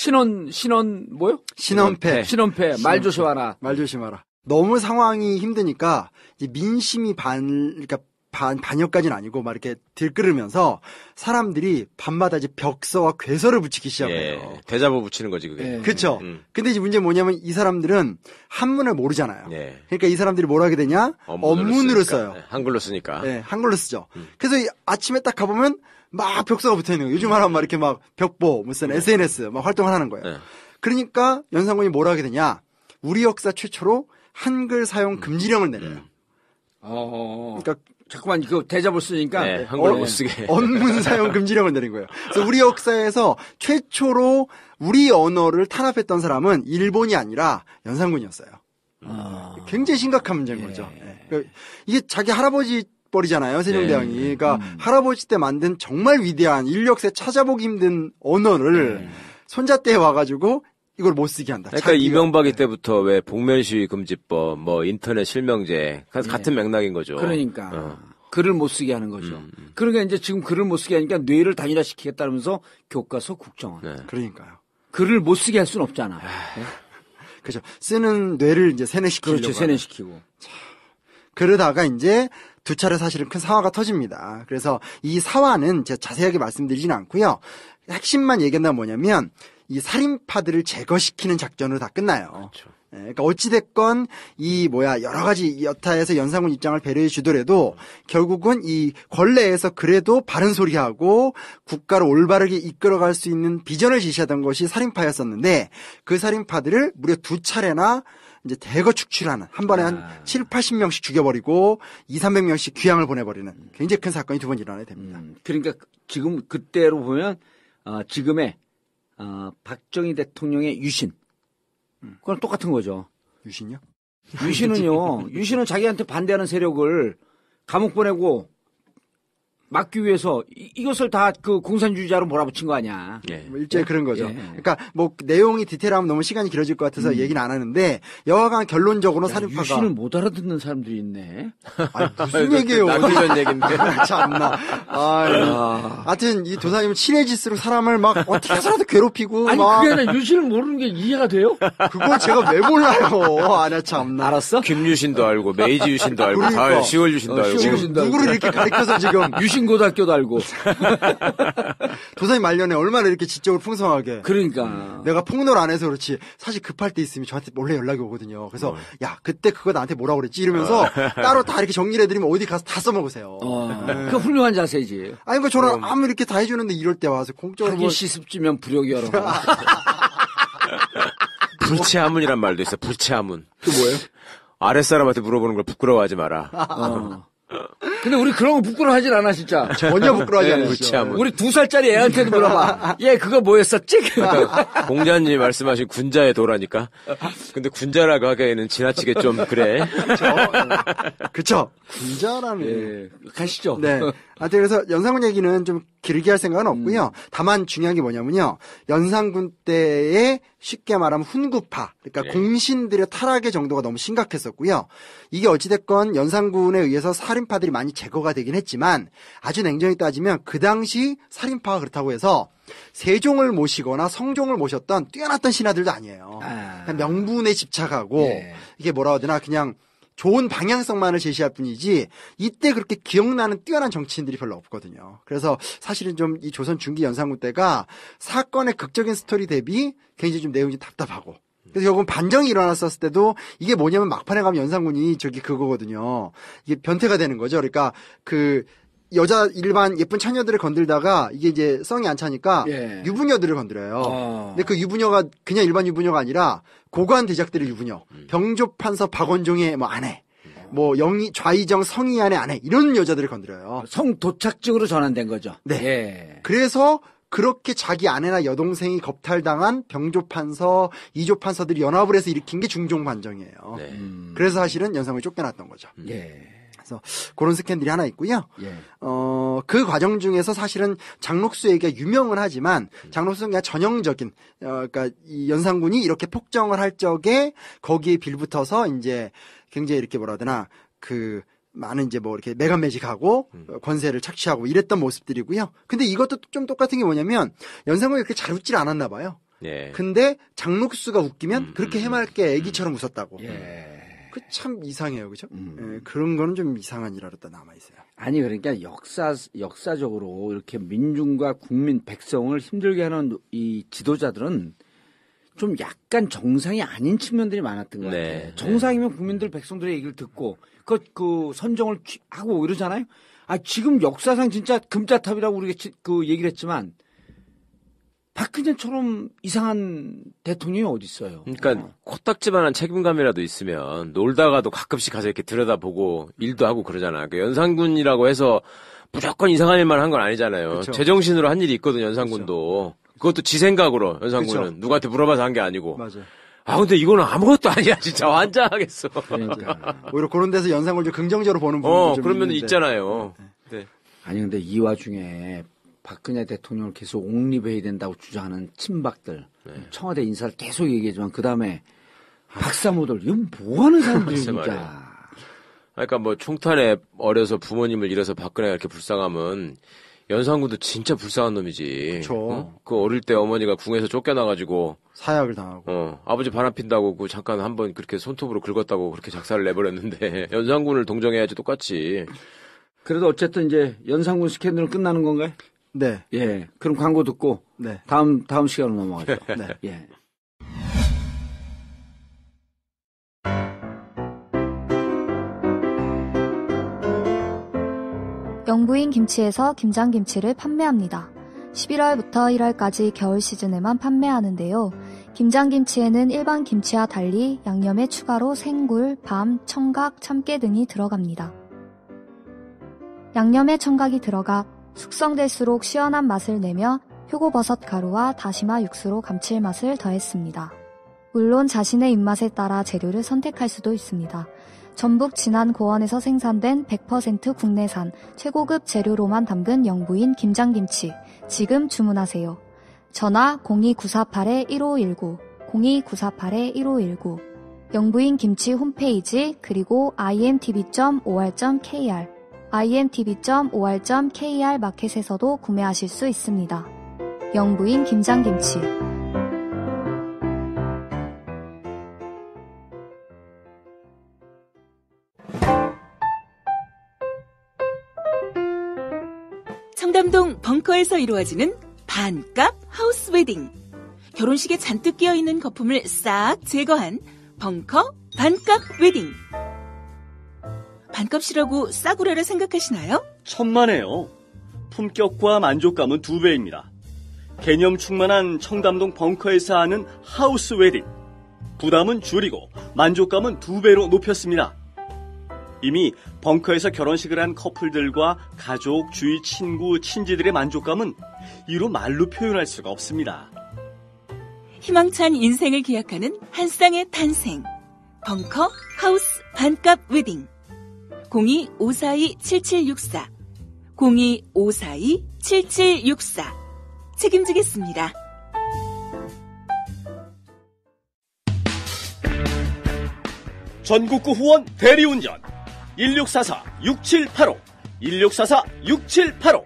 신혼신혼 뭐요? 신혼패신혼패말 조심하라. 말 조심하라. 너무 상황이 힘드니까 이 민심이 반 그러니까 반 반역까지는 아니고 막 이렇게 들끓으면서 사람들이 밤마다 이제 벽서와 괴서를 붙이기 시작해요. 예, 대자보 붙이는 거지 그게. 예. 그렇죠. 음. 근데 이제 문제 뭐냐면 이 사람들은 한문을 모르잖아요. 예. 그러니까 이 사람들이 뭘 하게 되냐? 업문으로 써요. 예, 한글로 쓰니까. 예, 한글로 쓰죠. 음. 그래서 아침에 딱 가보면 막 벽서가 붙어 있는 거요즘 하면 막 이렇게 막 벽보, 뭐 무슨 SNS 네. 막 활동을 하는 거예요. 네. 그러니까 연산군이 뭘 하게 되냐? 우리 역사 최초로 한글 사용 음. 금지령을 내려요. 음. 어, 어, 어. 그러니까 자꾸만 그 대자보 쓰니까 네, 한글 못 쓰게 언문 사용 금지령을 내린 거예요. 그래서 우리 역사에서 최초로 우리 언어를 탄압했던 사람은 일본이 아니라 연산군이었어요. 아. 굉장히 심각한 문제인 예. 거죠. 예. 그러니까 이게 자기 할아버지 버리잖아요 세종대왕이. 네, 네. 그러니까 음. 할아버지 때 만든 정말 위대한 인력세 찾아보기 힘든 언어를 네. 손자 때 와가지고 이걸 못 쓰게 한다. 그러니까 차기가. 이명박이 네. 때부터 왜 복면 시위 금지법, 뭐 인터넷 실명제 예. 같은 맥락인 거죠. 그러니까 어. 글을 못 쓰게 하는 거죠. 음, 음, 그러니까 이제 지금 글을 못 쓰게 하니까 뇌를 단일화 시키겠다면서 교과서 국정원. 네. 그러니까요. 글을 못 쓰게 할 수는 없잖아. 요 네? 그렇죠. 쓰는 뇌를 이제 세뇌시키고. 그렇죠. 세뇌시키고. 참. 그러다가 이제 두 차례 사실은 큰 사화가 터집니다. 그래서 이 사화는 제가 자세하게 말씀드리진 않고요. 핵심만 얘기한다면 뭐냐면 이 살인파들을 제거시키는 작전으로 다 끝나요. 그렇죠. 예, 그러니까 어찌됐건 이 뭐야 여러 가지 여타에서 연상군 입장을 배려해 주더라도 결국은 이권래에서 그래도 바른 소리하고 국가를 올바르게 이끌어갈 수 있는 비전을 제시하던 것이 살인파였었는데 그 살인파들을 무려 두 차례나 이제 대거 축출하는 한 번에 한 아. 7, 80명씩 죽여버리고 2, 300명씩 귀향을 보내버리는 굉장히 큰 사건이 두 번 일어나게 됩니다. 음, 그러니까 지금 그때로 보면 어, 지금의 어, 박정희 대통령의 유신 음. 그건 똑같은 거죠. 유신요? 유신은요. 유신은 자기한테 반대하는 세력을 감옥 보내고 막기 위해서 이, 것을 다 그 공산주의자로 몰아붙인 거 아니야. 예. 뭐 일제 예. 그런 거죠. 예. 그러니까 뭐 내용이 디테일하면 너무 시간이 길어질 것 같아서 음. 얘기는 안 하는데 여하간 결론적으로 사립파가 유신을 못 알아듣는 사람들이 있네. 아니, 무슨 그 얘기예요? 남기전 얘긴데. 아, 참나. 아, 하여튼 이 도사님은 친해질수록 사람을 막 어떻게 해서라도 괴롭히고 아니, 막. 그게 아니라 유신을 모르는 게 이해가 돼요? 그걸 제가 왜 몰라요? 아나 참나. 알았어? 김유신도 알고 메이지 유신도 알고 그러니까. 10월 유신도 어, 알고. 지금 유신도 누구를 알고. 이렇게 가르켜서 지금 유신 신고등학교도 알고. 도사님 말년에 얼마나 이렇게 지적을 풍성하게. 그러니까. 내가 폭로를 안 해서 그렇지. 사실 급할 때 있으면 저한테 몰래 연락이 오거든요. 그래서, 어. 야, 그때 그거 나한테 뭐라 그랬지? 이러면서 어. 따로 다 이렇게 정리를 해드리면 어디 가서 다 써먹으세요. 어. 네. 그 훌륭한 자세지. 아니, 뭐러니까 저는 아무 이렇게 다 해주는데 이럴 때 와서 공적으로. 하기 뭐... 시습지면 불욕이여라. 불체하문이란 말도 있어. 불체하문. 그 뭐예요? 아랫사람한테 물어보는 걸 부끄러워하지 마라. 어. 근데 우리 그런 거 부끄러워하진 않아 진짜. 전혀 부끄러워하지 네, 않으시죠. 우리 두 살짜리 애한테도 물어봐. 얘 그거 뭐였었지? 공자님 말씀하신 군자의 도라니까. 근데 군자라고 하기에는 지나치게 좀 그래. 그쵸? 그쵸? 군자라는. 예. 가시죠. 네. 아무튼 네, 그래서 연산군 얘기는 좀 길게 할 생각은 없고요. 음. 다만 중요한 게 뭐냐면요. 연산군 때에 쉽게 말하면 훈구파, 그러니까 네. 공신들의 타락의 정도가 너무 심각했었고요. 이게 어찌됐건 연산군에 의해서 살인파들이 많이 제거가 되긴 했지만 아주 냉정히 따지면 그 당시 살인파가 그렇다고 해서 세종을 모시거나 성종을 모셨던 뛰어났던 신하들도 아니에요. 아. 그러니까 명분에 집착하고 네. 이게 뭐라 하더나 그냥 좋은 방향성만을 제시할 뿐이지 이때 그렇게 기억나는 뛰어난 정치인들이 별로 없거든요. 그래서 사실은 좀 이 조선 중기 연산군 때가 사건의 극적인 스토리 대비 굉장히 좀 내용이 답답하고 그래서 결국은 반정이 일어났었을 때도 이게 뭐냐면 막판에 가면 연산군이 저기 그거거든요. 이게 변태가 되는 거죠. 그러니까 그 여자 일반 예쁜 처녀들을 건들다가 이게 이제 성이 안 차니까 예. 유부녀들을 건드려요. 아. 근데 그 유부녀가 그냥 일반 유부녀가 아니라 고관 대작들의 유부녀, 음. 병조 판서 박원종의 뭐 아내, 뭐영이 좌이정 성희안의 아내 이런 여자들을 건드려요. 성 도착증으로 전환된 거죠. 네. 예. 그래서 그렇게 자기 아내나 여동생이 겁탈당한 병조판서, 이조판서들이 연합을 해서 일으킨 게 중종반정이에요. 네. 음. 그래서 사실은 연상을 쫓겨났던 거죠. 예. 그래서 그런 스캔들이 하나 있고요. 예. 어, 그 과정 중에서 사실은 장록수 얘기가 유명은 하지만 장록수는 그냥 전형적인 어, 그러니까 이 연산군이 이렇게 폭정을 할 적에 거기에 빌붙어서 이제 굉장히 이렇게 뭐라 더나그 많은 이제 뭐 이렇게 매감매직하고 음. 권세를 착취하고 이랬던 모습들이고요. 근데 이것도 좀 똑같은 게 뭐냐면 연산군이 그렇게 잘 웃질 않았나 봐요. 예. 근데 장록수가 웃기면 음, 그렇게 음, 음. 해맑게 음. 애기처럼 웃었다고. 예. 그참 이상해요, 그죠? 음. 예, 그런 거는 좀 이상한 일화로다 남아 있어요. 아니 그러니까 역사 역사적으로 이렇게 민중과 국민 백성을 힘들게 하는 이 지도자들은 좀 약간 정상이 아닌 측면들이 많았던 것 네. 같아요. 네. 정상이면 국민들 백성들의 얘기를 듣고 그, 그 선정을 하고 이러잖아요. 아 지금 역사상 진짜 금자탑이라고 우리가 그 얘기를 했지만 박근혜처럼 이상한 대통령이 어디 있어요. 그러니까 어. 코딱지만한 책임감이라도 있으면 놀다가도 가끔씩 가서 이렇게 들여다보고 일도 하고 그러잖아. 그 그러니까 연산군이라고 해서 무조건 이상한 일만 한 건 아니잖아요. 그쵸. 제정신으로 한 일이 있거든 연산군도. 그쵸. 그것도 지 생각으로 연산군은 그쵸. 누구한테 물어봐서 한 게 아니고. 맞아. 아 근데 이거는 아무것도 아니야 진짜 환장하겠어. 네. 그러니까. 오히려 그런 데서 연상을 좀 긍정적으로 보는 분들 어, 그러면 있는데. 있잖아요. 네. 네. 아니 근데 이 와중에 박근혜 대통령을 계속 옹립해야 된다고 주장하는 친박들, 네. 청와대 인사를 계속 얘기하지만 그 다음에 박사모들 이건 뭐하는 사람들입니까? 그러니까 뭐 총탄에 어려서 부모님을 잃어서 박근혜가 이렇게 불쌍하면연상군도 진짜 불쌍한 놈이지. 어? 그 어릴 때 어머니가 궁에서 쫓겨나가지고 사약을 당하고. 어, 아버지 바람 핀다고 그 잠깐 한번 그렇게 손톱으로 긁었다고 그렇게 작사를 내버렸는데 연상군을 동정해야지 똑같이. 그래도 어쨌든 이제 연상군 스캔들은 끝나는 건가요? 네. 예. 그럼 광고 듣고 네. 다음 다음 시간으로 넘어가죠. 네. 예. 영부인 김치에서 김장 김치를 판매합니다. 11월부터 1월까지 겨울 시즌에만 판매하는데요. 김장김치에는 일반 김치와 달리 양념에 추가로 생굴, 밤, 청각, 참깨 등이 들어갑니다. 양념에 청각이 들어가 숙성될수록 시원한 맛을 내며 표고버섯 가루와 다시마 육수로 감칠맛을 더했습니다. 물론 자신의 입맛에 따라 재료를 선택할 수도 있습니다. 전북 진안 고원에서 생산된 100% 국내산 최고급 재료로만 담근 영부인 김장김치. 지금 주문하세요. 전화 02948-1519, 02948-1519. 영부인 김치 홈페이지 그리고 imtv.or.kr imtv.or.kr 마켓에서도 구매하실 수 있습니다. 영부인 김장김치 청담동 벙커에서 이루어지는 반값 하우스 웨딩 결혼식에 잔뜩 끼어있는 거품을 싹 제거한 벙커 반값 웨딩 반값이라고 싸구려를 생각하시나요? 천만에요. 품격과 만족감은 두 배입니다. 개념 충만한 청담동 벙커에서 하는 하우스 웨딩. 부담은 줄이고 만족감은 두 배로 높였습니다. 이미 벙커에서 결혼식을 한 커플들과 가족, 주위 친구, 친지들의 만족감은 이로 말로 표현할 수가 없습니다. 희망찬 인생을 기약하는 한 쌍의 탄생. 벙커 하우스 반값 웨딩. 02-542-7764, 02-542-7764. 책임지겠습니다. 전국구 후원 대리운전 1644-6785, 1644-6785.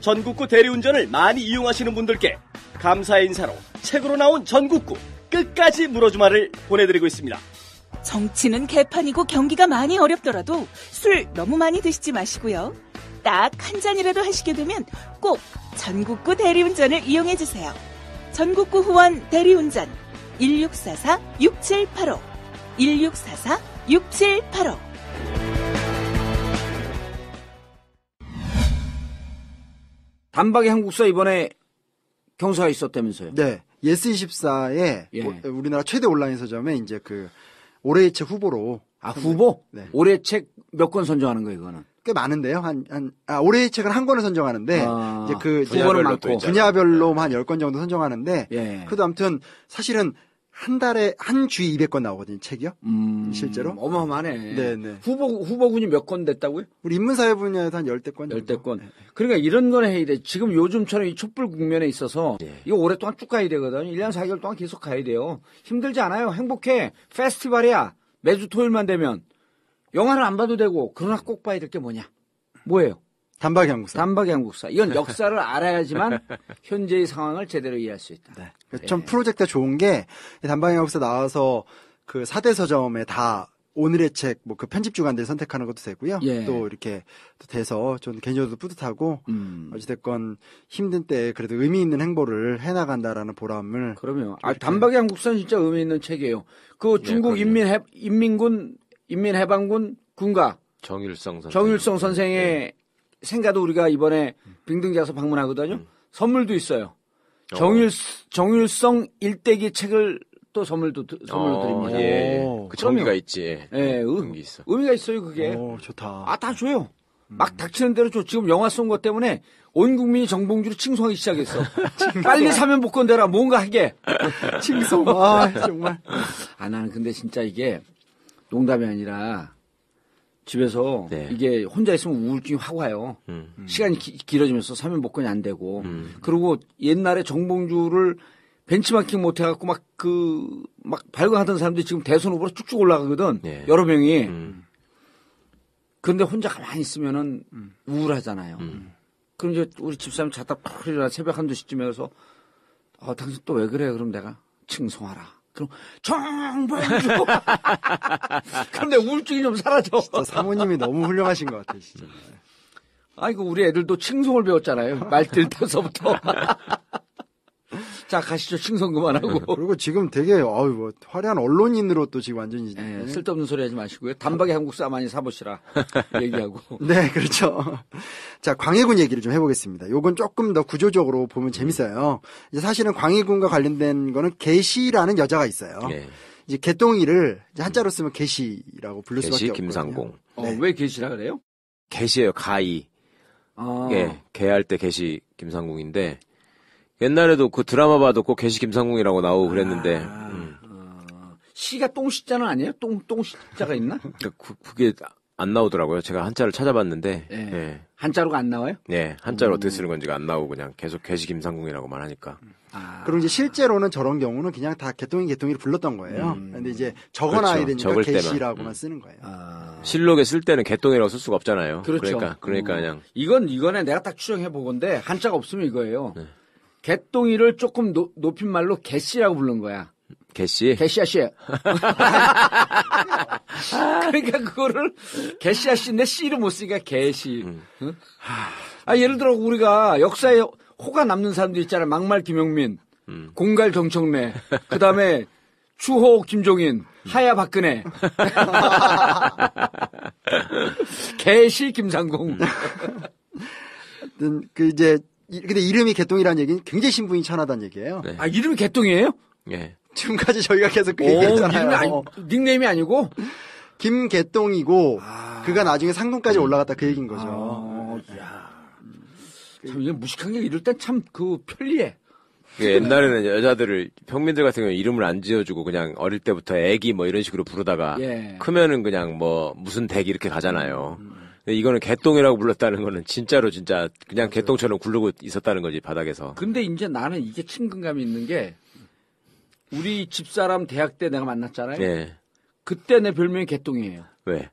전국구 대리운전을 많이 이용하시는 분들께 감사의 인사로 책으로 나온 전국구 끝까지 물어주마를 보내드리고 있습니다. 정치는 개판이고 경기가 많이 어렵더라도 술 너무 많이 드시지 마시고요. 딱 한 잔이라도 하시게 되면 꼭 전국구 대리운전을 이용해 주세요. 전국구 후원 대리운전 1644-6785 1644-6785 단박에 한국사 이번에 경사가 있었다면서요? 네. 예스24에 예. 우리나라 최대 온라인 서점에 이제 그 올해의 책 후보로. 아, 후보? 네. 올해 책 몇 권 선정하는 거예요, 이거는? 꽤 많은데요. 한, 한, 아, 올해의 책을한 권을 선정하는데, 아, 이제 그, 분야별로 많고, 분야별로 네. 한 10권 정도 선정하는데, 예. 그래도 아무튼 사실은 한 달에 한 주에 200권 나오거든요, 책이요. 음, 실제로. 어마어마하네. 네네. 후보 후보군이 몇 권 됐다고요? 우리 인문사회 분야에서 한0대 권. 1 0대 권. 그러니까 이런 건 해야 돼. 지금 요즘처럼 이 촛불 국면에 있어서 네. 이거 오랫동안 쭉 가야 되거든요. 1년 4개월 동안 계속 가야 돼요. 힘들지 않아요. 행복해. 페스티벌이야. 매주 토요일만 되면 영화를 안 봐도 되고 그러나 꼭 봐야 될 게 뭐냐? 뭐예요? 단박양국사 단박이 국사 이건 역사를 알아야지만 현재의 상황을 제대로 이해할 수 있다. 네. 참 예. 프로젝트가 좋은 게단박양국사 나와서 그사대 서점에 다 오늘의 책, 뭐 그 편집 주간들 선택하는 것도 되고요. 예. 또 이렇게 돼서 저는 개인적으로도 뿌듯하고, 음. 어찌됐건 힘든 때 그래도 의미 있는 행보를 해나간다라는 보람을. 그러면 아, 단박 양국사는 진짜 의미 있는 책이에요. 그 예, 중국 예, 인민해, 인민군, 인민해방군 군가. 정일성 선생. 정일성 선생의 예. 생가도 우리가 이번에 빙등자서 방문하거든요. 음. 선물도 있어요. 어. 정일 정일성 일대기 책을 또 선물도 선물로 어, 드립니다. 예. 예. 그 정리가 있지. 예, 음, 의, 미 있어. 의미가 있어요 그게. 오, 좋다. 아다 줘요. 음. 막 닥치는 대로 줘. 지금 영화 쏜 것 때문에 온 국민이 정봉주를 칭송하기 시작했어. 빨리 사면 복권되라 뭔가 하게. 칭송. 아 정말. 아 나는 근데 진짜 이게 농담이 아니라 집에서 네. 이게 혼자 있으면 우울증이 확 와요. 음. 시간이 기, 길어지면서 사면 복권이 안 되고. 음. 그리고 옛날에 정봉주를 벤치마킹 못 해갖고 막 그, 막 발광하던 사람들이 지금 대선 후보로 쭉쭉 올라가거든. 네. 여러 명이. 음. 그런데 혼자 가만히 있으면은 음. 우울하잖아요. 음. 그럼 이제 우리 집사람 자다 푹 일어나 새벽 한두 시쯤에 그서 어, 당신 또 왜 그래? 그럼 내가 칭송하라. 그럼 정봉주. 그런데 우울증이 좀 사라져. 사모님이 너무 훌륭하신 것 같아요, 진짜. 아이고 우리 애들도 칭송을 배웠잖아요. 말들 타서부터. 자 가시죠 칭송 그만하고. 네, 그리고 지금 되게 어유 뭐, 화려한 언론인으로 또 지금 완전히 예, 네, 쓸데없는 소리 하지 마시고요. 단박에 한국사 많이 사보시라 얘기하고. 네 그렇죠. 자 광해군 얘기를 좀 해보겠습니다. 요건 조금 더 구조적으로 보면 재밌어요. 이제 사실은 광해군과 관련된 거는 개시라는 여자가 있어요. 네. 이제 개똥이를 이제 한자로 쓰면 개시라고 불를 개시, 수밖에 없고 김상공. 어, 네. 왜 개시라 그래요? 개시예요 가이. 아. 예, 개할 때 개시 김상궁인데 옛날에도 그 드라마 봐도 꼭 개시 김상궁이라고 나오고 아, 그랬는데. 아, 음. 시가 똥시자는 아니에요? 똥, 똥시자가 있나? 그러니까 그, 그게 안 나오더라고요. 제가 한자를 찾아봤는데. 예. 예. 한자로가 안 나와요? 네. 한자로 음. 어떻게 쓰는 건지가 안 나오고 그냥 계속 개시 김상궁이라고만 하니까. 음. 아. 그럼 이제 실제로는 저런 경우는 그냥 다 개똥이 개똥이를 불렀던 거예요. 음. 근데 이제 적어놔야 그렇죠. 되니까 개시라고만 음. 쓰는 거예요. 아. 실록에 쓸 때는 개똥이라고 쓸 수가 없잖아요. 그렇죠. 그러니까, 그러니까 음. 그냥. 이건, 이거는 내가 딱 추정해 보건데 한자가 없으면 이거예요. 네. 개똥이를 조금 노, 높인 말로 개씨라고 부른 거야. 개씨? 개씨아씨. 그러니까 그거를 개씨아씨인데 씨를 못 쓰니까 개씨. 음. 아, 예를 들어 우리가 역사에 호가 남는 사람들 있잖아. 막말 김용민, 음. 공갈 정청래, 그 다음에 추호 김종인, 음. 하야 박근혜. 개씨 김상공. 음. 그 이제 이, 근데 이름이 개똥이라는 얘기는 굉장히 신분이 천하다는 얘기예요. 네. 아 이름이 개똥이에요? 예. 지금까지 저희가 계속 그 어, 얘기했잖아요. 아니, 닉네임이 아니고 김개똥이고 아... 그가 나중에 상동까지 네. 올라갔다 그 얘기인 거죠. 아... 네. 그... 참게 무식한 게 이럴 땐참그 편리해. 예, 옛날에는 여자들을 평민들 같은 경우 이름을 안 지어주고 그냥 어릴 때부터 애기 뭐 이런 식으로 부르다가 예. 크면은 그냥 뭐 무슨 댁 이렇게 가잖아요. 음. 이거는 개똥이라고 불렀다는 거는 진짜로 진짜 그냥 개똥처럼 굴르고 있었다는 거지 바닥에서. 근데 이제 나는 이게 친근감이 있는 게 우리 집사람 대학 때 내가 만났잖아요. 네. 그때 내 별명이 개똥이에요. 왜?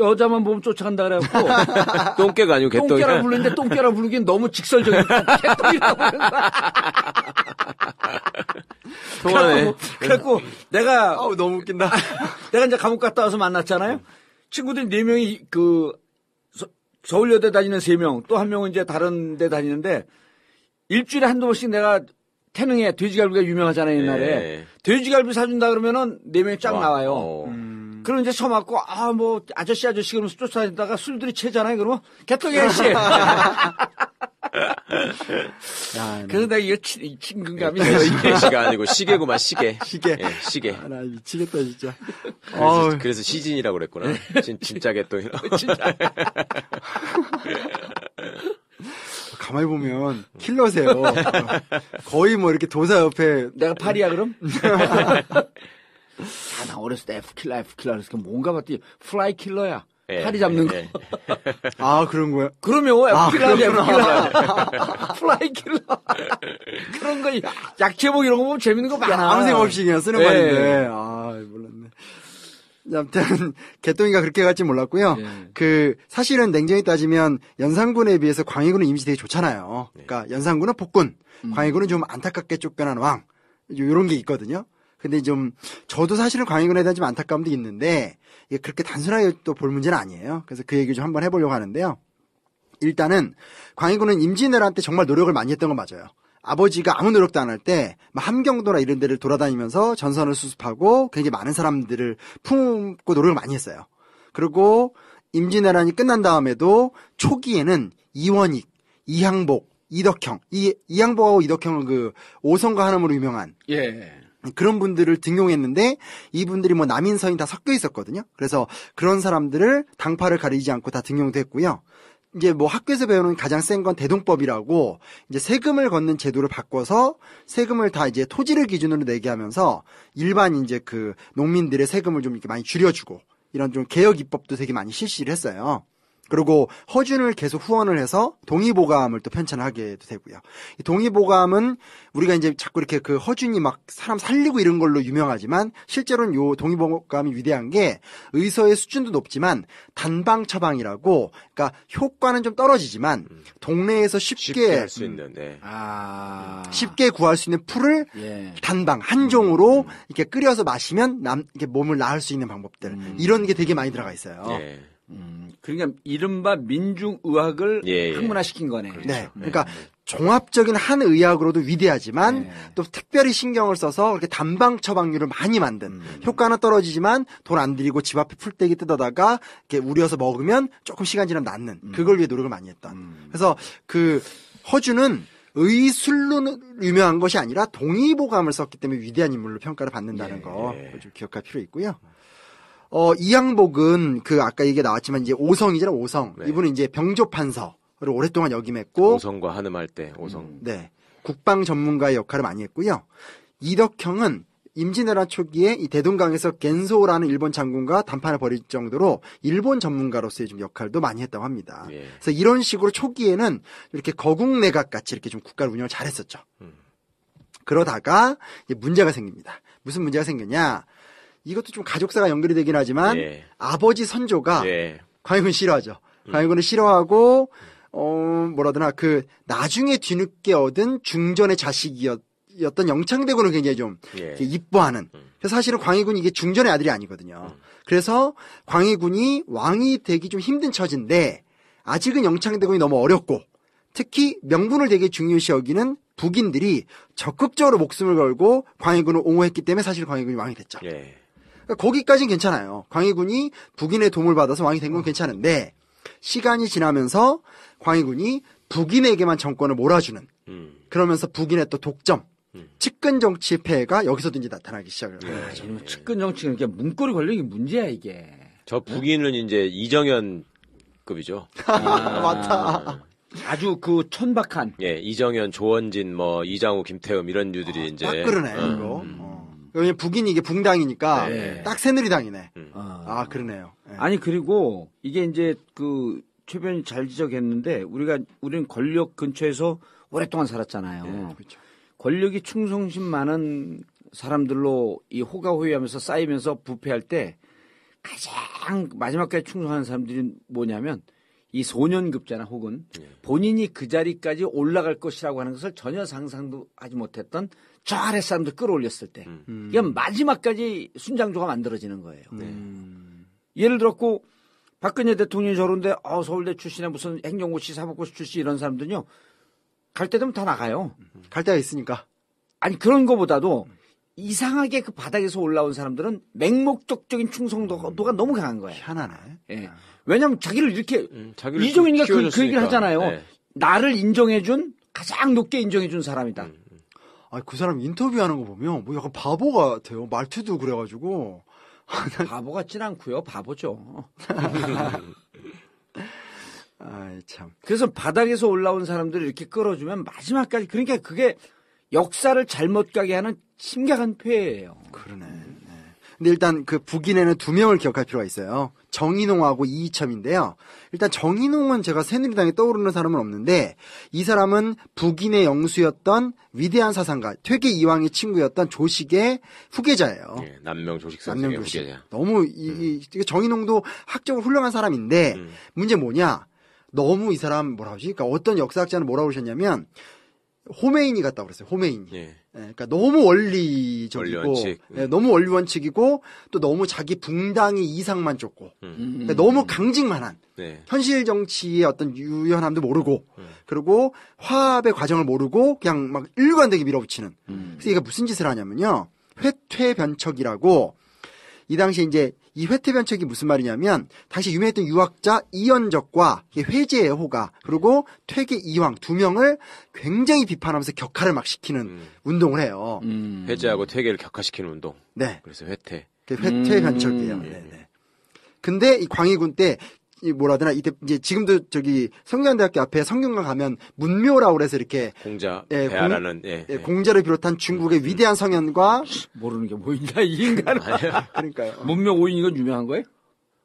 여자만 보면 쫓아간다 그래갖고 똥개가 아니고 개똥이 똥개라 부르는데 똥개라 부르긴 너무 직설적이니까 개똥이라고 부는 거야. 통하네. 그래갖고 내가 아 너무 웃긴다. 내가 이제 감옥 갔다 와서 만났잖아요. 친구들 네 명이 그 서울여대 다니는 3 명, 또 한 명은 이제 다른 데 다니는데 일주일에 한두 번씩 내가 태능에 돼지갈비가 유명하잖아요, 옛날에. 네. 돼지갈비 사준다 그러면은 4 명이 쫙 와, 나와요. 어. 음. 그럼 이제 처맞고, 아, 뭐, 아저씨, 아저씨 그러면서 쫓아다니다가 술들이 채잖아요. 그러면, 개떡이 아저씨! 야, 뭐. 그러다 이거 친근감이 이게 네. 시가 아니고 시계구만 시계. 시계. 예, 시계. 아, 나 미치겠다 진짜. 그래서, 그래서 시진이라고 그랬구나. 네. 진 진짜게 또. 진짜. 가만히 보면 음. 킬러세요. 거의 뭐 이렇게 도사 옆에 내가 팔이야 그럼? 아, 나 어렸을 때 F킬러 F킬러 그래서 뭔가 봤더니 플라이킬러야. 예, 파리 잡는 예, 거. 예. 아 그런 거야? 그러면 아, 에프킬라냐 에프라 플라이킬라. 그런 거 약제복 이런 거 보면 재밌는 거 많아. 아무 생각 없이 그냥 쓰는 예. 말인데. 아 몰랐네. 아무튼 개똥이가 그렇게 갈지 몰랐고요. 예. 그 사실은 냉정히 따지면 연산군에 비해서 광해군은 이미지 되게 좋잖아요. 예. 그러니까 연산군은 복군, 음. 광해군은 좀 안타깝게 쫓겨난 왕. 요런 게 있거든요. 근데 좀 저도 사실은 광해군에 대한 좀 안타까움도 있는데 이게 그렇게 단순하게 또 볼 문제는 아니에요. 그래서 그 얘기 좀 한번 해보려고 하는데요. 일단은 광해군은 임진왜란 때 정말 노력을 많이 했던 건 맞아요. 아버지가 아무 노력도 안 할 때 함경도나 이런 데를 돌아다니면서 전선을 수습하고 굉장히 많은 사람들을 품고 노력을 많이 했어요. 그리고 임진왜란이 끝난 다음에도 초기에는 이원익, 이항복, 이덕형, 이 이항복하고 이덕형은 그 오성과 하남으로 유명한 예. 예. 그런 분들을 등용했는데 이분들이 뭐 남인서인 다 섞여 있었거든요. 그래서 그런 사람들을 당파를 가리지 않고 다등용됐 했고요. 이제 뭐 학교에서 배우는 가장 센 건 대동법이라고 이제 세금을 걷는 제도를 바꿔서 세금을 다 이제 토지를 기준으로 내게 하면서 일반 이제 그 농민들의 세금을 좀 이렇게 많이 줄여주고 이런 좀 개혁 입법도 되게 많이 실시를 했어요. 그리고 허준을 계속 후원을 해서 동의보감을 또 편찬하게 되고요. 이 동의보감은 우리가 이제 자꾸 이렇게 그 허준이 막 사람 살리고 이런 걸로 유명하지만 실제로는 요 동의보감이 위대한 게 의서의 수준도 높지만 단방 처방이라고 그러니까 효과는 좀 떨어지지만 음. 동네에서 쉽게, 쉽게 수 있는 네. 아... 쉽게 구할 수 있는 풀을 예. 단방 한 종으로 음, 음, 음. 이렇게 끓여서 마시면 남 이렇게 몸을 나을 수 있는 방법들 음. 이런 게 되게 많이 들어가 있어요. 예. 음, 그러니까 이른바 민중의학을 예, 예. 학문화시킨 거네. 그렇죠. 네. 네. 그러니까 종합적인 한 의학으로도 위대하지만 네. 또 특별히 신경을 써서 이렇게 단방 처방률을 많이 만든 음. 효과는 떨어지지만 돈 안 들이고 집 앞에 풀떼기 뜯어다가 이렇게 우려서 먹으면 조금 시간 지나면 낫는 음. 그걸 위해 노력을 많이 했던 음. 그래서 그 허주는 의술로 유명한 것이 아니라 동의보감을 썼기 때문에 위대한 인물로 평가를 받는다는 예. 거좀 예. 기억할 필요 있고요. 어, 이양복은 그 아까 얘기 나왔지만 이제 오성이잖아 오성. 네. 이분은 이제 병조판서를 오랫동안 역임했고 오성과 한음할 때 오성. 음, 네. 국방 전문가의 역할을 많이 했고요. 이덕형은 임진왜란 초기에 이 대동강에서 겐소라는 일본 장군과 단판을 벌일 정도로 일본 전문가로서의 좀 역할도 많이 했다고 합니다. 예. 그래서 이런 식으로 초기에는 이렇게 거국내각 같이 이렇게 좀 국가를 운영을 잘했었죠. 음. 그러다가 문제가 생깁니다. 무슨 문제가 생겼냐? 이것도 좀 가족사가 연결이 되긴 하지만 예. 아버지 선조가 예. 광해군 싫어하죠. 광해군을 음. 싫어하고 어 뭐라더나 그 나중에 뒤늦게 얻은 중전의 자식이었던 영창대군을 굉장히 좀 예. 이뻐하는. 음. 그래서 사실은 광해군이 게 중전의 아들이 아니거든요. 음. 그래서 광해군이 왕이 되기 좀 힘든 처지인데 아직은 영창대군이 너무 어렵고 특히 명분을 되게 중요시 여기는 북인들이 적극적으로 목숨을 걸고 광해군을 옹호했기 때문에 사실 광해군이 왕이 됐죠. 예. 그러니까 거기까진 괜찮아요. 광희군이 북인의 도움을 받아서 왕이 된 건 괜찮은데 시간이 지나면서 광희군이 북인에게만 정권을 몰아주는 음. 그러면서 북인의 또 독점 음. 측근 정치 폐해가 여기서도 이제 나타나기 시작을 해요. 예. 아, 측근 정치는 이게 문고리 걸리는 게 문제야 이게. 저 북인은 이제 이정현급이죠. 아, 아, 맞다. 아주 그 천박한. 예, 이정현, 조원진, 뭐 이장우, 김태흠 이런 류들이 아, 이제. 딱 그러네 어. 음. 이거. 어. 왜냐면 북인이 이게 붕당이니까 네. 딱 새누리당이네. 음. 아, 아, 그러네요. 네. 아니 그리고 이게 이제 그 최변이 잘 지적했는데 우리가 우리는 권력 근처에서 오랫동안 살았잖아요. 네, 그렇죠. 권력이 충성심 많은 사람들로 이 호가호위하면서 쌓이면서 부패할 때 가장 마지막까지 충성하는 사람들이 뭐냐면 이소년급자나 혹은 예. 본인이 그 자리까지 올라갈 것이라고 하는 것을 전혀 상상도 하지 못했던 저 아래 사람들 끌어올렸을 때 음. 음. 이건 마지막까지 순장조가 만들어지는 거예요. 네. 음. 예를 들었고 박근혜 대통령이 저런데 어, 서울대 출신에 무슨 행정고시 사법고시 출신 이런 사람들은요 갈 때 되면 다 나가요. 갈 데가 있으니까. 아니 그런 거보다도 음. 이상하게 그 바닥에서 올라온 사람들은 맹목적적인 충성도가 너무 강한 거예요. 희한하 예. 아. 왜냐하면 자기를 이렇게 음, 이종인이가 그, 그, 얘기를 하잖아요. 네. 나를 인정해준 가장 높게 인정해준 사람이다. 음, 음. 아그 사람 인터뷰하는 거 보면 뭐 약간 바보 같아요. 말투도 그래가지고 바보 같진 않고요. 바보죠. 아 참. 그래서 바닥에서 올라온 사람들을 이렇게 끌어주면 마지막까지 그러니까 그게 역사를 잘못 가게 하는 심각한 폐해예요. 그러네. 네. 근데 일단 그 북인에는 두 명을 기억할 필요가 있어요. 정인홍하고 이이첨인데요. 일단 정인홍은 제가 새누리당에 떠오르는 사람은 없는데 이 사람은 북인의 영수였던 위대한 사상가 퇴계 이황의 친구였던 조식의 후계자예요. 예, 남명 조식 선생의 남명 조식. 후계자. 너무 이, 이 음. 정인홍도 학적으로 훌륭한 사람인데 음. 문제 뭐냐? 너무 이 사람 뭐라 하지? 그러니까 어떤 역사학자는 뭐라고 하셨냐면 호메인이 같다고 그랬어요. 호메인이. 예. 예, 그러니까 너무 원리적이고 원리원칙. 예, 너무 원리원칙이고 또 너무 자기 붕당이 이상만 쫓고 음. 음. 그러니까 너무 강직만한 네. 현실 정치의 어떤 유연함도 모르고 음. 그리고 화합의 과정을 모르고 그냥 막 일관되게 밀어붙이는. 음. 그래서 얘가 무슨 짓을 하냐면요. 회퇴 변척이라고 이 당시 에 이제 이회태변책이 무슨 말이냐면 당시 유명했던 유학자 이연적과 회지의 호가 그리고 퇴계 이황 두 명을 굉장히 비판하면서 격하를 막 시키는 음. 운동을 해요. 음. 회지하고 퇴계를 격화시키는 운동. 네. 그래서 회태 그 회퇴 변척이에요. 음. 네, 네. 근데 이 광해군 때이 뭐라 하나 이때 이제 지금도 저기 성균관대학교 앞에 성균관 가면 문묘라고 그래서 이렇게 공자 예, 배아라는 예, 예, 예, 공자를 비롯한 중국의 음, 위대한 성현과 모르는 게뭐 있냐 이 인간 그러니까요 문묘 오인 이건 유명한 거예요?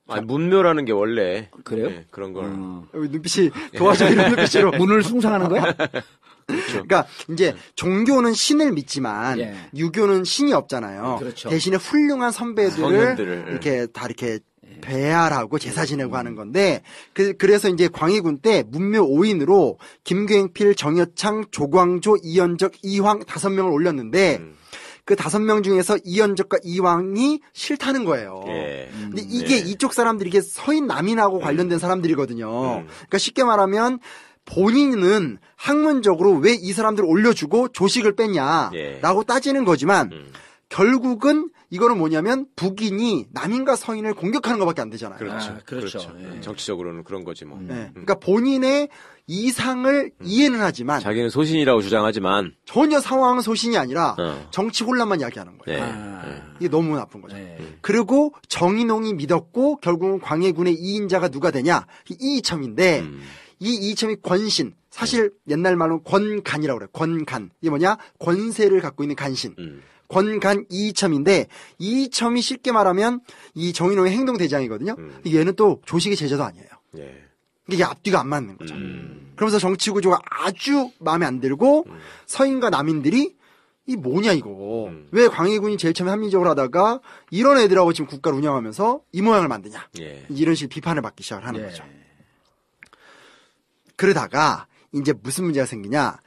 아니 문묘라는 게 원래 그래요? 예, 그런 걸 음. 눈빛이 예. 도와줘 이런 눈빛으로 문을 숭상하는 거야? 그렇죠. 그러니까 이제 네. 종교는 신을 믿지만 예. 유교는 신이 없잖아요. 그렇죠. 대신에 훌륭한 선배들을 성현들을. 이렇게 다 이렇게 예. 배아라고 예. 제사 지내고 음. 하는 건데 그, 그래서 이제 광해군 때 문묘 5인으로 김경필, 정여창, 조광조, 이현적, 이황 다섯 명을 올렸는데 음. 그 다섯 명 중에서 이현적과 이왕이 싫다는 거예요. 예. 음, 근데 음. 이게 예. 이쪽 사람들이 이게 서인 남인하고 관련된 음. 사람들이거든요. 음. 그러니까 쉽게 말하면 본인은 학문적으로 왜 이 사람들을 올려주고 조식을 뺐냐라고 예. 따지는 거지만 음. 결국은 이거는 뭐냐면 북인이 남인과 성인을 공격하는 것밖에 안 되잖아요. 그렇죠. 아, 그렇죠. 그렇죠. 예. 음, 정치적으로는 그런 거지 뭐. 네. 음. 예. 그러니까 본인의 이상을 음. 이해는 하지만 자기는 소신이라고 주장하지만 전혀 상황은 소신이 아니라 어. 정치 혼란만 이야기하는 거예요. 예. 아. 음. 이게 너무 나쁜 거죠. 네. 음. 그리고 정인홍이 믿었고 결국은 광해군의 이인자가 누가 되냐 이이첨인데 음. 이 이첨이 권신. 사실 옛날 말로 권간이라고 그래요. 권간. 이게 뭐냐? 권세를 갖고 있는 간신. 음. 권간 이첨인데 이첨이 쉽게 말하면 이 정인호의 행동 대장이거든요. 음. 얘는 또 조식의 제자도 아니에요. 예. 그러니까 이게 앞뒤가 안 맞는 거죠. 음. 그러면서 정치 구조가 아주 마음에 안 들고 음. 서인과 남인들이 이 뭐냐 이거 음. 왜 광해군이 제일 처음에 합리적으로 하다가 이런 애들하고 지금 국가를 운영하면서 이 모양을 만드냐 예. 이런 식의 비판을 받기 시작을 하는 예. 거죠. 그러다가 이제 무슨 문제가 생기냐?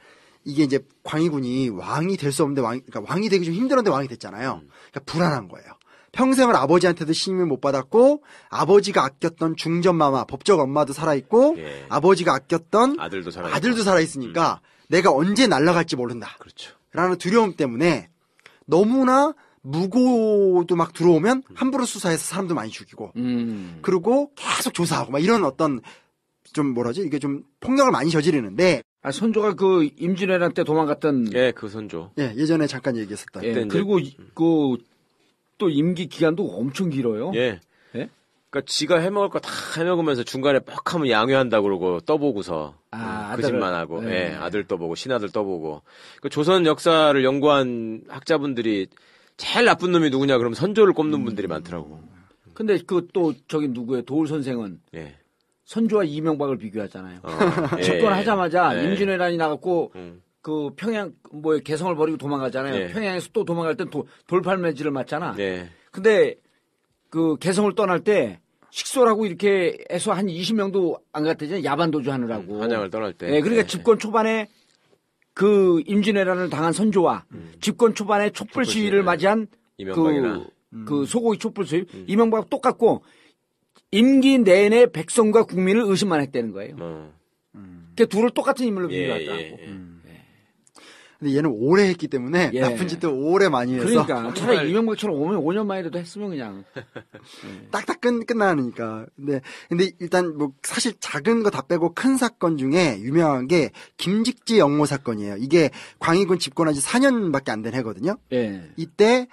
이게 이제 광희군이 왕이 될 수 없는데 왕, 그러니까 왕이 되기 좀 힘들었는데 왕이 됐잖아요. 음. 그러니까 불안한 거예요. 평생을 아버지한테도 신임을 못 받았고 아버지가 아꼈던 중전마마 법적 엄마도 살아있고 예. 아버지가 아꼈던 아들도 살아 아들도 살아있으니까 음. 내가 언제 날아갈지 모른다. 그렇죠. 라는 두려움 때문에 너무나 무고도 막 들어오면 음. 함부로 수사해서 사람도 많이 죽이고 음. 그리고 계속 조사하고 막 이런 어떤 좀 뭐라지 이게 좀 폭력을 많이 저지르는데 아 선조가 그 임진왜란 때 도망갔던 예그 선조 예 예전에 잠깐 얘기했었다 예, 그리고 그 또 임기 기간도 엄청 길어요 예그니까 예? 지가 해먹을 거 다 해먹으면서 중간에 뻑 하면 양해한다 그러고 떠보고서 아, 음, 그 집만 하고 네. 예, 아들 떠보고 신하들 떠보고 그 조선 역사를 연구한 학자분들이 제일 나쁜 놈이 누구냐 그러면 선조를 꼽는 분들이 많더라고. 근데 그 또 저기 누구의 도울 선생은 예. 선조와 이명박을 비교하잖아요. 어, 집권하자마자 예, 예. 임진왜란이 나갔고 음. 그 평양 뭐 개성을 버리고 도망가잖아요. 예. 평양에서 또 도망갈 땐 도, 돌팔매질을 맞잖아. 예. 근데 그 개성을 떠날 때 식소라고 이렇게 해서 한 20명도 안 갔대잖아요. 야반도주 하느라고. 음, 한양을 떠날 때. 예, 그러니까 예. 집권 초반에 그 임진왜란을 당한 선조와 음. 집권 초반에 촛불, 시위를 맞이한 그 이명박이나. 그, 그 소고기 촛불 시위 음. 이명박 똑같고 임기 내내 백성과 국민을 의심만 했다는 거예요. 음. 그 둘을 똑같은 인물로 비교했다고. 예, 예, 예. 음. 예. 근데 얘는 오래 했기 때문에 예. 나쁜 짓들 오래 많이 해서 그러니까 차라리 이명박처럼 오면 5년 만이라도 했으면 그냥 딱딱 끝 끝나니까 근데 근데 일단 뭐 사실 작은 거 다 빼고 큰 사건 중에 유명한 게 김직지 영모 사건이에요 이게 광희군 집권한 지 4년밖에 안 된 해거든요 예. 이때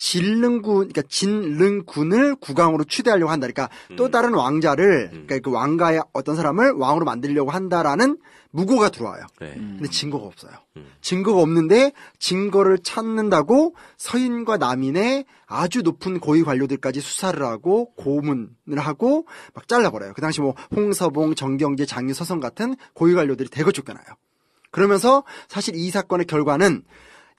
진릉군, 그러니까 진릉군을 국왕으로 추대하려고 한다. 그러니까 음. 또 다른 왕자를, 음. 그러니까 그 왕가의 어떤 사람을 왕으로 만들려고 한다라는 무고가 들어와요. 네. 음. 근데 증거가 없어요. 음. 증거가 없는데 증거를 찾는다고 서인과 남인의 아주 높은 고위 관료들까지 수사를 하고 고문을 하고 막 잘라버려요. 그 당시 뭐 홍서봉, 정경재, 장유, 서성 같은 고위 관료들이 대거 쫓겨나요. 그러면서 사실 이 사건의 결과는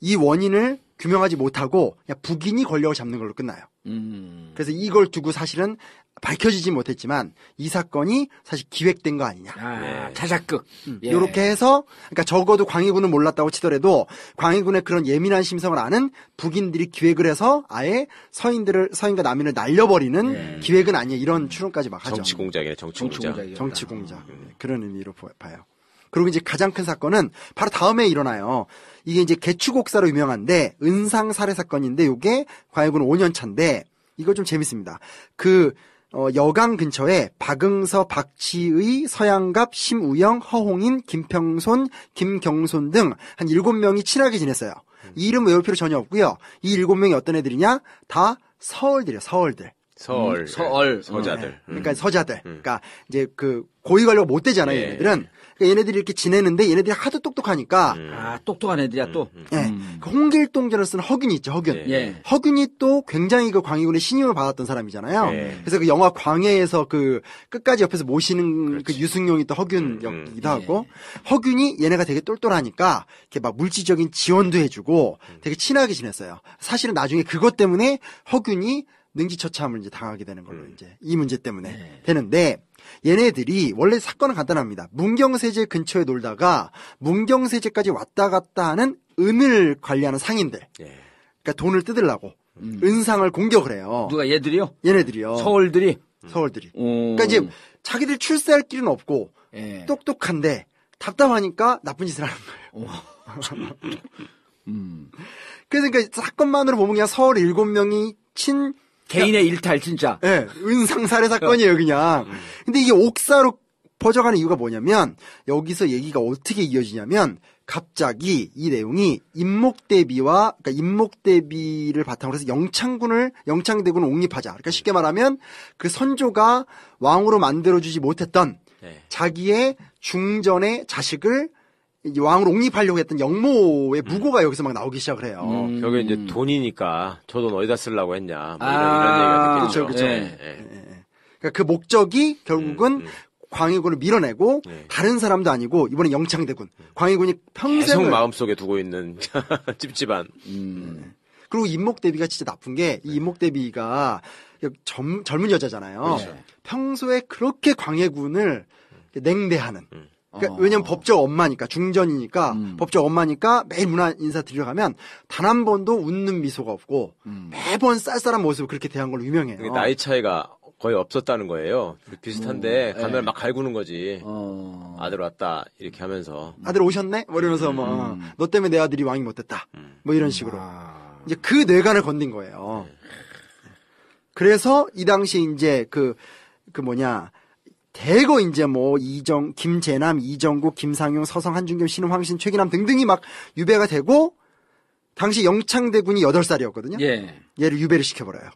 이 원인을 규명하지 못하고 그냥 북인이 권력을 잡는 걸로 끝나요. 음. 그래서 이걸 두고 사실은 밝혀지지 못했지만 이 사건이 사실 기획된 거 아니냐. 아, 자작극. 예. 음, 예. 이렇게 해서 그러니까 적어도 광해군은 몰랐다고 치더라도 광해군의 그런 예민한 심성을 아는 북인들이 기획을 해서 아예 서인들을 서인과 남인을 날려버리는 예. 기획은 아니에요. 이런 추론까지 막 하죠. 정치 공작이에요. 정치 공작. 정치 공작. 음. 그런 의미로 봐요. 그리고 이제 가장 큰 사건은 바로 다음에 일어나요. 이게 이제 개추곡사로 유명한데 은상 살해 사건인데 요게 광해군 5년 차인데 이거 좀 재밌습니다. 그 어, 여강 근처에 박응서, 박치의, 서양갑, 심우영, 허홍인, 김평손, 김경손 등한 7명이 친하게 지냈어요. 음. 이름 외울 필요 전혀 없고요. 이 7명이 어떤 애들이냐? 다 서울들이요, 에 서울들. 서울, 음, 서울, 네. 서자들. 네. 그러니까 음. 서자들. 음. 그러니까 이제 그 고위 관료가 못 되잖아요, 예. 얘들은. 그러니까 얘네들이 이렇게 지내는데 얘네들이 하도 똑똑하니까 음. 아 똑똑한 애들이야 또. 음, 음, 음. 예. 그 그러니까 홍길동전을 쓴 허균이 있죠 허균. 예. 예. 허균이 또 굉장히 그 광해군의 신임을 받았던 사람이잖아요. 예. 그래서 그 영화 광해에서 그 끝까지 옆에서 모시는 그 그렇지. 그 유승용이 또 허균 음, 역이기도 하고 예. 허균이 얘네가 되게 똘똘하니까 이렇게 막 물질적인 지원도 해주고 되게 친하게 지냈어요. 사실은 나중에 그것 때문에 허균이 능지처참을 이제 당하게 되는 걸로 음. 이제 이 문제 때문에 네. 되는데 얘네들이 원래 사건은 간단합니다. 문경세제 근처에 놀다가 문경세제까지 왔다 갔다 하는 은을 관리하는 상인들. 예. 그러니까 돈을 뜯으려고 음. 은상을 공격을 해요. 누가 얘들이요? 얘네들이요. 서울들이 음. 서울들이. 음. 그러니까 이제 자기들 출세할 길은 없고 예. 똑똑한데 답답하니까 나쁜 짓을 하는 거예요. 음. 그래서 그러니까 사건만으로 보면 그냥 서울 일곱 명이 친 개인의 일탈 진짜. 예. 네, 은상 살해 사건이에요 그냥. 음. 근데 이게 옥사로 퍼져가는 이유가 뭐냐면 여기서 얘기가 어떻게 이어지냐면 갑자기 이 내용이 임목대비와 그러니까 인목대비를 바탕으로 해서 영창군을 영창대군을 옹립하자. 그러니까 쉽게 말하면 그 선조가 왕으로 만들어주지 못했던 네. 자기의 중전의 자식을 왕을 옹립하려고 했던 영모의 무고가 음. 여기서 막 나오기 시작을 해요. 음. 여기 음. 이제 돈이니까 저 돈 어디다 쓰려고 했냐. 뭐 이런, 아. 이런 얘기가 그렇죠, 그렇죠. 예. 예. 그러니까 그 목적이 결국은 음, 음. 광해군을 밀어내고 네. 다른 사람도 아니고 이번에 영창대군 음. 광해군이 평생 마음속에 두고 있는 찝찝한 음. 그리고 임목대비가 진짜 나쁜 게이 네. 임목대비가 젊, 젊은 여자잖아요 그렇죠. 평소에 그렇게 광해군을 냉대하는 음. 그러니까 어. 왜냐면 법적 엄마니까 중전이니까 음. 법적 엄마니까 매일 문화 인사 드리러 가면단 한 번도 웃는 미소가 없고 음. 매번 쌀쌀한 모습을 그렇게 대한 걸로 유명해요. 나이 차이가 거의 없었다는 거예요. 비슷한데 음, 가면 네. 막 갈구는 거지. 어... 아들 왔다 이렇게 하면서 아들 오셨네? 뭐 이러면서 뭐너 음. 어, 때문에 내 아들이 왕이 못됐다. 음. 뭐 이런 식으로 아... 이제 그 뇌관을 건넨 거예요. 네. 그래서 이 당시 이제 그그 그 뭐냐 대거 이제 뭐 이정 김재남, 이정국, 김상용, 서성, 한중겸 신은 황신, 최기남 등등이 막 유배가 되고 당시 영창대군이 8살이었거든요. 예. 얘를 유배를 시켜버려요.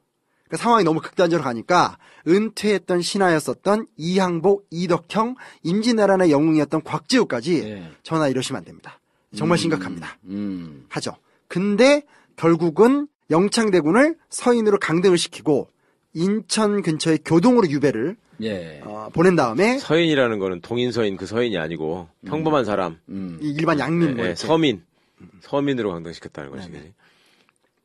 그러니까 상황이 너무 극단적으로 가니까 은퇴했던 신하였었던 이항복, 이덕형, 임진왜란의 영웅이었던 곽재우까지 예. 전하 이러시면 안 됩니다. 정말 음, 심각합니다. 음. 하죠. 근데 결국은 영창대군을 서인으로 강등을 시키고 인천 근처의 교동으로 유배를 예. 어, 보낸 다음에 서인이라는 거는 동인서인 그 서인이 아니고 평범한 음. 사람 음. 일반 양민 뭐 예, 예 서민 음. 서민으로 강등시켰다는 네, 것이지 네,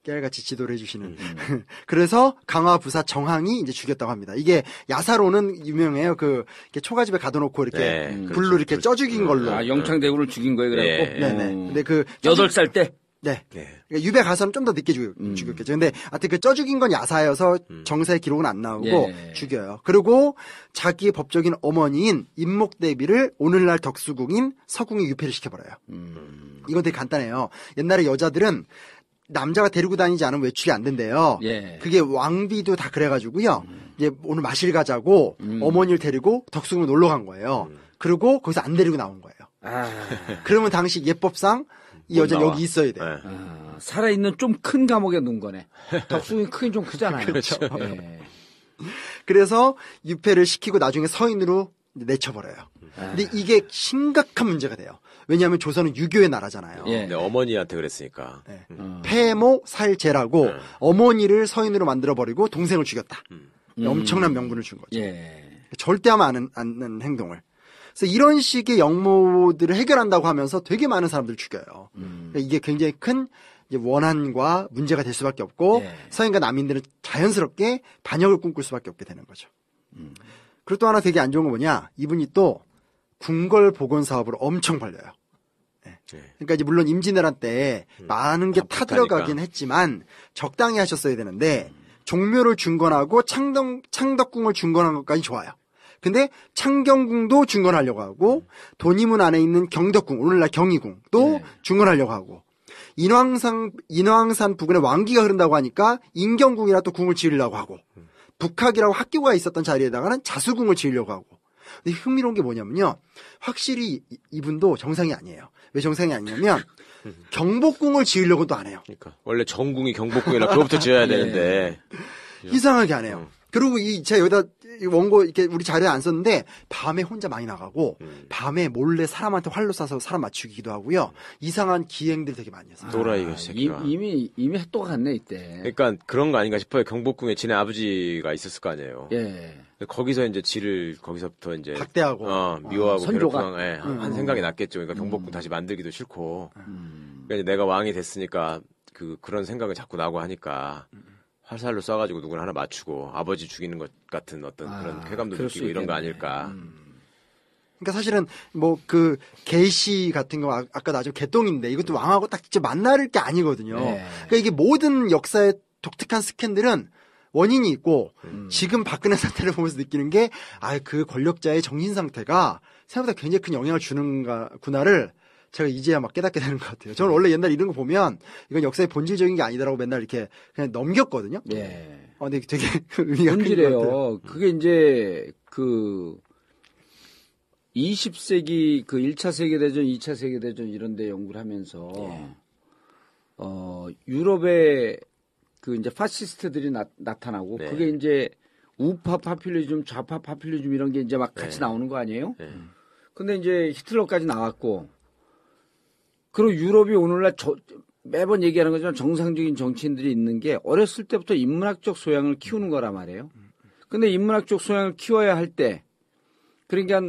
깨알같이 지도를 해주시는. 음. 그래서 강화 부사 정항이 이제 죽였다고 합니다. 이게 야사로는 유명해요. 그 이렇게 초가집에 가둬놓고 이렇게 네, 불로 그렇죠. 이렇게 쪄 죽인 음. 걸로. 아 영창대군을 죽인 거예요. 그래갖고. 네. 네네. 네. 근데 그 여덟 살 때. 네. 네. 그러니까 유배 가서는 좀 더 늦게 죽, 음. 죽였겠죠. 근데 하여튼 그 쪄죽인 건 야사여서 음. 정사의 기록은 안 나오고 예. 예, 예. 죽여요. 그리고 자기의 법적인 어머니인 임목대비를 오늘날 덕수궁인 서궁에 유폐를 시켜버려요. 음. 이건 되게 간단해요. 옛날에 여자들은 남자가 데리고 다니지 않으면 외출이 안 된대요. 예. 그게 왕비도 다 그래가지고요. 음. 이제 오늘 마실 가자고 음. 어머니를 데리고 덕수궁을 놀러 간 거예요. 음. 그리고 거기서 안 데리고 나온 거예요. 아. 그러면 당시 예법상 이 여자 여기 있어야 돼. 네. 아, 살아있는 좀 큰 감옥에 놓은 거네. 덕숭이 크긴 좀 크잖아요. 그렇죠. 예. 그래서 유폐를 시키고 나중에 서인으로 내쳐버려요. 아. 근데 이게 심각한 문제가 돼요. 왜냐하면 조선은 유교의 나라잖아요. 예. 네, 어머니한테 그랬으니까. 네. 음. 어. 폐모 살제라고 음. 네. 어머니를 서인으로 만들어버리고 동생을 죽였다. 음. 엄청난 명분을 준 거죠. 예. 절대 하면 안, 안, 안 행동을. 그래서 이런 식의 역모들을 해결한다고 하면서 되게 많은 사람들을 죽여요. 음. 그러니까 이게 굉장히 큰 원한과 문제가 될 수밖에 없고 예. 서인과 남인들은 자연스럽게 반역을 꿈꿀 수밖에 없게 되는 거죠. 음. 그리고 또 하나 되게 안 좋은 건 뭐냐? 이분이 또 궁궐 보건 사업을 엄청 벌려요. 네. 예. 예. 그러니까 이제 물론 임진왜란 때 음. 많은 게 타들어가긴 했지만 적당히 하셨어야 되는데 종묘를 중건하고 창덕 창덕궁을 중건한 것까지 좋아요. 근데 창경궁도 중건하려고 하고 돈이문 안에 있는 경덕궁 오늘날 경희궁도 네. 중건하려고 하고 인왕산 인왕산 부근에 왕기가 흐른다고 하니까 인경궁이라 또 궁을 지으려고 하고 북학이라고 학교가 있었던 자리에다가는 자수궁을 지으려고 하고 근데 흥미로운 게 뭐냐면요. 확실히 이분도 정상이 아니에요. 왜 정상이 아니냐면 경복궁을 지으려고도 안 해요. 그러니까 원래 정궁이 경복궁이라 그거부터 지어야 네. 되는데 예. 이상하게 안 해요. 음. 그리고 이 제가 여기다 원고 이렇게 우리 자리에안 썼는데 밤에 혼자 많이 나가고 음. 밤에 몰래 사람한테 활로 쏴서 사람 맞추기도 하고요. 이상한 기행들 되게 많이 했어요. 도라이가 아, 이미 이미 했도가 갔네 이때. 그러니까 그런 거 아닌가 싶어요. 경복궁에 지네 아버지가 있었을 거 아니에요. 예. 거기서 이제 지를 거기서부터 이제 학대하고 어, 미워하고 아, 괴롭히 예, 음. 한 생각이 났겠죠. 그러니까 음. 경복궁 음. 다시 만들기도 싫고. 음. 그러니까 내가 왕이 됐으니까 그 그런 생각을 자꾸 나고 하니까 음. 활살로 쏴가지고 누구나 하나 맞추고 아버지 죽이는 것 같은 어떤 아, 그런 쾌감도 느끼고 이런 거 아닐까. 음. 음. 그러니까 사실은 뭐 그 개시 같은 거 아, 까 나중 개똥인데 이것도 왕하고 딱 진짜 만날 나게 아니거든요. 네. 그러니까 이게 모든 역사의 독특한 스캔들은 원인이 있고 음. 지금 박근혜 사태를 보면서 느끼는 게 아 그 권력자의 정신 상태가 생각보다 굉장히 큰 영향을 주는구나를 가 제가 이제야 막 깨닫게 되는 것 같아요. 저는 원래 옛날 이런 거 보면 이건 역사의 본질적인 게 아니다라고 맨날 이렇게 그냥 넘겼거든요. 예. 아, 근데 되게 의미가 본질이에요. 그게 이제 그 20세기 그 1차 세계대전, 2차 세계대전 이런 데 연구를 하면서 예. 어, 유럽의 그 이제 파시스트들이 나, 타나고 네. 그게 이제 우파 파퓰리즘, 좌파 파퓰리즘 이런 게 이제 막 같이 네. 나오는 거 아니에요? 네. 근데 이제 히틀러까지 나왔고 그리고 유럽이 오늘날 저, 매번 얘기하는 거지만 정상적인 정치인들이 있는 게 어렸을 때부터 인문학적 소양을 키우는 거란 말이에요. 근데 인문학적 소양을 키워야 할 때, 그러니까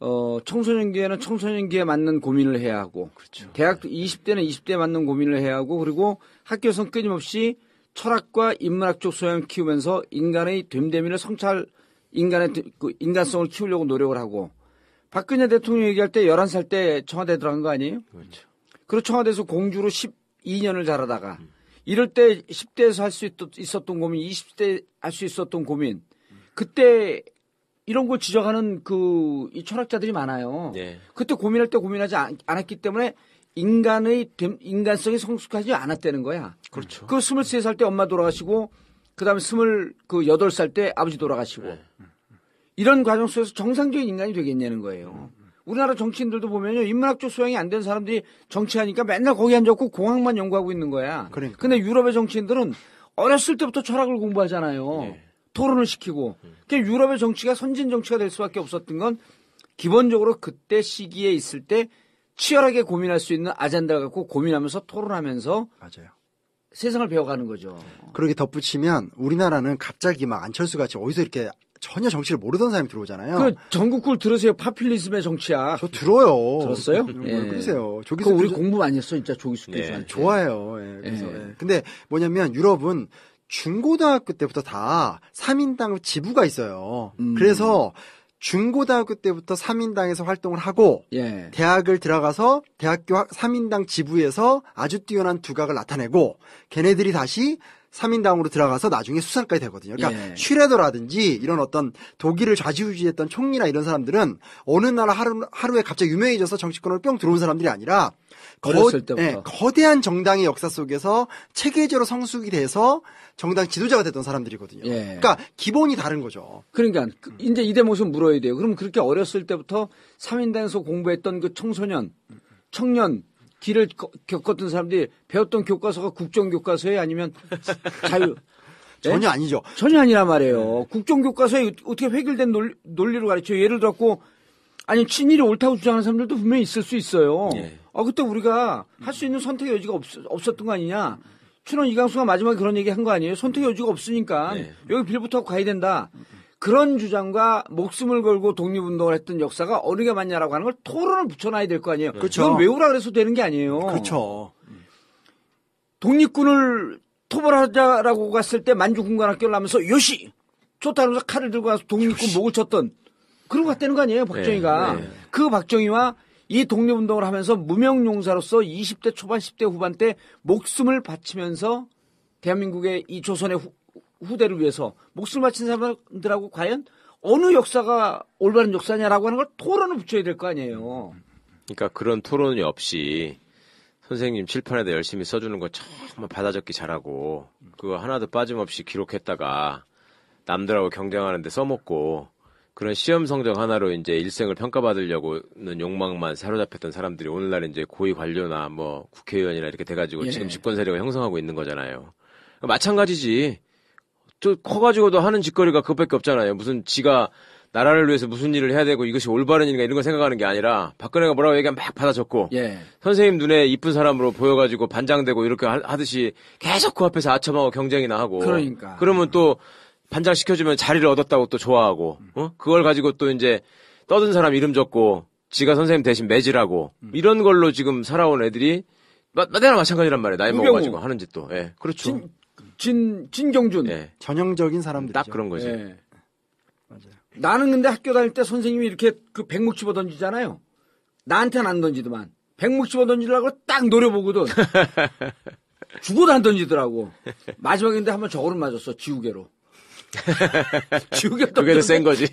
어, 청소년기에는 청소년기에 맞는 고민을 해야 하고, 그렇죠. 대학도 20대는 20대에 맞는 고민을 해야 하고, 그리고 학교에서는 끊임없이 철학과 인문학적 소양을 키우면서 인간의 됨됨이를 성찰, 인간의, 그 인간성을 키우려고 노력을 하고, 박근혜 대통령 얘기할 때 11살 때 청와대 들어간 거 아니에요? 그렇죠. 그리고 청와대에서 공주로 12년을 자라다가 이럴 때 10대에서 할 수 있었던 고민, 20대 할 수 있었던 고민. 그때 이런 걸 지적하는 그이 철학자들이 많아요. 네. 그때 고민할 때 고민하지 않, 았기 때문에 인간의 인간성이 성숙하지 않았다는 거야. 그렇죠. 그 23살 때 엄마 돌아가시고 그다음에 28살 그 때 아버지 돌아가시고 네. 이런 과정 속에서 정상적인 인간이 되겠냐는 거예요. 우리나라 정치인들도 보면요. 인문학적 소양이 안 된 사람들이 정치하니까 맨날 거기 앉아있고 공학만 연구하고 있는 거야. 그러니까. 근데 유럽의 정치인들은 어렸을 때부터 철학을 공부하잖아요. 네. 토론을 시키고. 음. 그 유럽의 정치가 선진 정치가 될 수밖에 없었던 건 기본적으로 그때 시기에 있을 때 치열하게 고민할 수 있는 아젠다 갖고 고민하면서 토론하면서 맞아요. 세상을 배워가는 거죠. 그러게 덧붙이면 우리나라는 갑자기 막 안철수 같이 어디서 이렇게 전혀 정치를 모르던 사람이 들어오잖아요. 그 전국굴 들으세요. 파퓰리즘의 정치야. 저 들어요. 들었어요? 음, 예. 그세요 조기숙 우리 교수... 공부 많이 했어, 진짜 조기숙 교수한 예. 좋아요. 예, 예. 그래서 예. 근데 뭐냐면 유럽은 중고등학교 때부터 다 3인당 지부가 있어요. 음. 그래서 중고등학교 때부터 3인당에서 활동을 하고 예. 대학을 들어가서 대학교 3인당 지부에서 아주 뛰어난 두각을 나타내고 걔네들이 다시 3인당으로 들어가서 나중에 수상까지 되거든요. 그러니까 예. 슈레더라든지 이런 어떤 독일을 좌지우지했던 총리나 이런 사람들은 어느 날 하루, 하루에 갑자기 유명해져서 정치권으로 뿅 들어온 사람들이 아니라 거, 네, 거대한 정당의 역사 속에서 체계적으로 성숙이 돼서 정당 지도자가 됐던 사람들이거든요. 예. 그러니까 기본이 다른 거죠. 그러니까 그 이제 이 대목은 물어야 돼요. 그럼 그렇게 어렸을 때부터 3인당에서 공부했던 그 청소년, 청년 길을 겪었던 사람들이 배웠던 교과서가 국정교과서에 아니면 자유 전혀 예? 아니죠. 전혀 아니란 네. 말이에요. 네. 국정교과서에 어떻게 해결된 논리, 로 가르쳐. 요 예를 들었고, 아니, 친일이 옳다고 주장하는 사람들도 분명히 있을 수 있어요. 네. 아, 그때 우리가 할 수 있는 선택의 여지가 없, 었던거 아니냐. 춘원 이강수가 마지막에 그런 얘기 한 거 아니에요? 선택의 여지가 없으니까 예. 여기 빌부터 가야 된다. 그런 주장과 목숨을 걸고 독립운동을 했던 역사가 어느 게 맞냐라고 하는 걸 토론을 붙여놔야 될 거 아니에요. 네. 그건 그렇죠. 외우라 그래서 되는 게 아니에요. 그렇죠. 독립군을 토벌하자라고 갔을 때 만주군관학교를 하면서 요시 좋다 하면서 칼을 들고 가서 독립군 목을 쳤던 그런 것 같다는 거 아니에요 네. 박정희가 네, 네. 그 박정희와 이 독립운동을 하면서 무명용사로서 20대 초반 10대 후반 때 목숨을 바치면서 대한민국의 이 조선의 후, 후대를 위해서 목숨을 바친 사람들하고 과연 어느 역사가 올바른 역사냐라고 하는 걸 토론을 붙여야 될 거 아니에요. 그러니까 그런 토론이 없이 선생님 칠판에다 열심히 써주는 거 정말 받아 적기 잘하고 그거 하나도 빠짐없이 기록했다가 남들하고 경쟁하는데 써먹고 그런 시험 성적 하나로 이제 일생을 평가받으려고는 욕망만 사로잡혔던 사람들이 오늘날 이제 고위 관료나 뭐 국회의원이나 이렇게 돼가지고 예. 지금 집권 세력을 형성하고 있는 거잖아요. 마찬가지지. 저 커가지고도 하는 짓거리가 그것밖에 없잖아요. 무슨 지가 나라를 위해서 무슨 일을 해야 되고 이것이 올바른 일인가 이런 걸 생각하는 게 아니라 박근혜가 뭐라고 얘기하면 막 받아줬고 예. 선생님 눈에 이쁜 사람으로 보여가지고 반장되고 이렇게 하듯이 계속 그 앞에서 아첨하고 경쟁이나 하고 그러니까 그러면 또 반장 시켜주면 자리를 얻었다고 또 좋아하고 어? 그걸 가지고 또 이제 떠든 사람 이름 적고 지가 선생님 대신 매질하고 음. 이런 걸로 지금 살아온 애들이 마, 마, 내나 마찬가지란 말이에요. 나이 우병우. 먹어가지고 하는 짓도. 예. 그렇죠. 진, 진 진경준 예. 전형적인 사람들 딱 그런 거죠. 예. 맞아요. 나는 근데 학교 다닐 때 선생님이 이렇게 그 백목 집어 던지잖아요. 나한테는 안 던지더만 백목 집어 던지려고 딱 노려보거든. 죽어도 안 던지더라고. 마지막인데 한번 저거를 맞았어 지우개로. 죽여도 그게 더센 거지.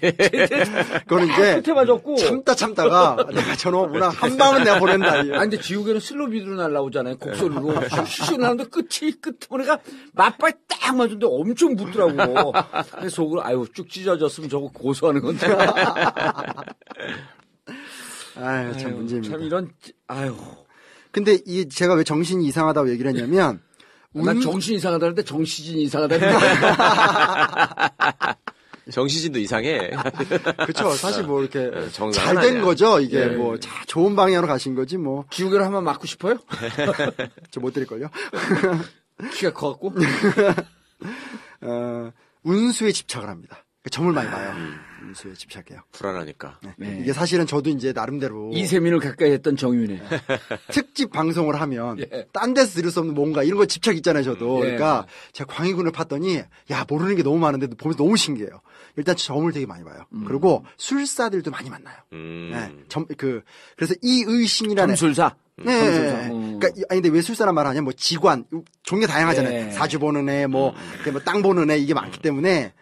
그거는 이제 끝에 아, 맞았고 참다 참다가 내가 저놈구나 한 방은 내가 보낸다. 아니 근데 지우개는 슬로비드로 날라오잖아요. 곡선으로 아. 슈슈 나는데 끝이 끝머리가 맞발 딱 맞는데 엄청 붙더라고. 속으로 아유 쭉 찢어졌으면 저거 고소하는 건데. 아유 참 문제입니다. 참 이런 아유. 근데 이 제가 왜 정신이 이상하다고 얘기를 했냐면 운... 난 정신 이상하다는데 정시진 이상하다는데. 정시진도 이상해. 그렇죠. 사실 뭐 이렇게 어, 잘된 거죠. 이게 예. 뭐 자, 좋은 방향으로 가신 거지 뭐. 기우개를 한번 맞고 싶어요? 저 못 드릴 걸요. 키가 커 갖고. 어, 운수에 집착을 합니다. 점을 많이 봐요. 음. 인수에 집착해요. 불안하니까. 네. 네. 이게 사실은 저도 이제 나름대로 이세민을 가까이 했던 정윤회 특집 방송을 하면 예. 딴 데서 들을 수 없는 뭔가 이런 거 집착 있잖아요, 저도. 음, 예. 그러니까 제가 광희군을 봤더니 야 모르는 게 너무 많은데 보면서 너무 신기해요. 일단 점을 되게 많이 봐요. 음. 그리고 술사들도 많이 만나요. 음. 네, 점, 그 그래서 이 의신이라는 술사 네. 네. 그러니까 음. 아니 근데 왜 술사란 말을 하냐? 뭐직관 종류 가 다양하잖아요. 네. 사주 보는 애, 뭐, 음. 뭐땅 보는 애 이게 많기 때문에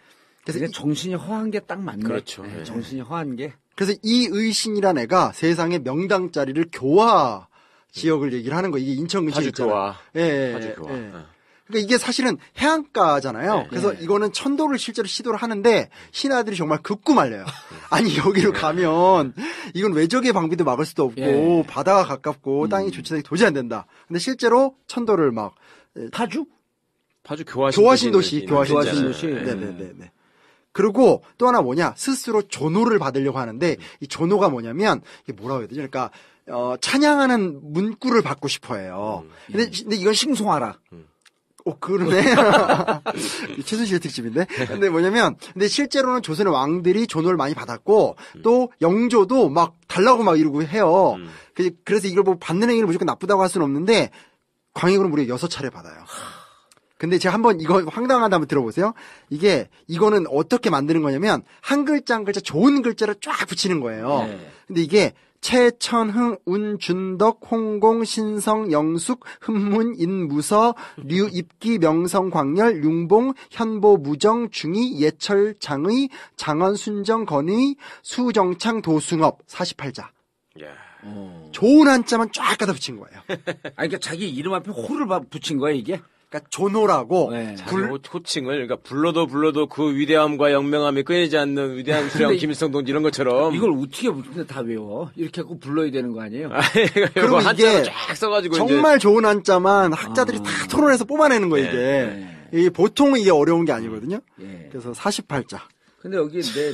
그래서 정신이 허한 게 딱 맞네. 그렇죠. 네. 정신이 허한 게. 그래서 이의신이란 애가 세상의 명당 자리를 교화 지역을 음. 얘기를 하는 거. 이게 인천 근처에 있잖아. 예, 예. 파주 교화. 예. 그러니까 이게 사실은 해안가잖아요. 네, 그래서 네. 이거는 천도를 실제로 시도를 하는데 신하들이 정말 극구 말려요. 아니 여기로 가면 이건 외적의 방비도 막을 수도 없고 예. 바다가 가깝고 음. 땅이 좋지 도저히 안 된다. 근데 실제로 천도를 막 파주? 파주 교화신도시 교화신도시 교화신도시. 네 네네. 네. 네, 네, 네. 그리고 또 하나 뭐냐 스스로 존호를 받으려고 하는데 이 존호가 뭐냐면 이게 뭐라고 해야 되지? 그러니까 어, 찬양하는 문구를 받고 싶어해요. 음, 음. 근데, 근데 이건 싱송하라. 오, 음. 어, 그러네. 최순실 특집인데. 근데 뭐냐면, 근데 실제로는 조선 의 왕들이 존호를 많이 받았고, 음. 또 영조도 막 달라고 막 이러고 해요. 음. 그, 그래서 이걸 뭐 받는 행위를 무조건 나쁘다고 할 수는 없는데, 광해군은 무려 여섯 차례 받아요. 근데 제가 한번 이거 황당하다 한번 들어보세요. 이게 이거는 어떻게 만드는 거냐면 한 글자 한 글자 좋은 글자를 쫙 붙이는 거예요. 네. 근데 이게 최천흥, 운준덕, 홍공, 신성, 영숙, 흠문, 인무서, 류, 입기, 명성, 광열, 융봉, 현보, 무정, 중이, 예철, 장의, 장원, 순정, 건의, 수정창, 도승업 48자. 예. 좋은 한자만 쫙 갖다 붙인 거예요. 아, 그러니까 자기 이름 앞에 호를 붙인 거야, 이게? 그러니까 존호라고 네. 불... 호칭을 그러니까 불러도 불러도 그 위대함과 영명함이 끊이지 않는 위대한 수령 김일성 동지 이런 것처럼 이걸 어떻게 근데 다 외워 이렇게 꼭 불러야 되는 거 아니에요? 그리고 뭐 한자쫙 써가지고 정말 이제... 좋은 한자만 학자들이 아... 다 토론해서 뽑아내는 거 이게 네. 네. 이 보통 이게 어려운 게 아니거든요. 네. 그래서 48자. 근데 여기 내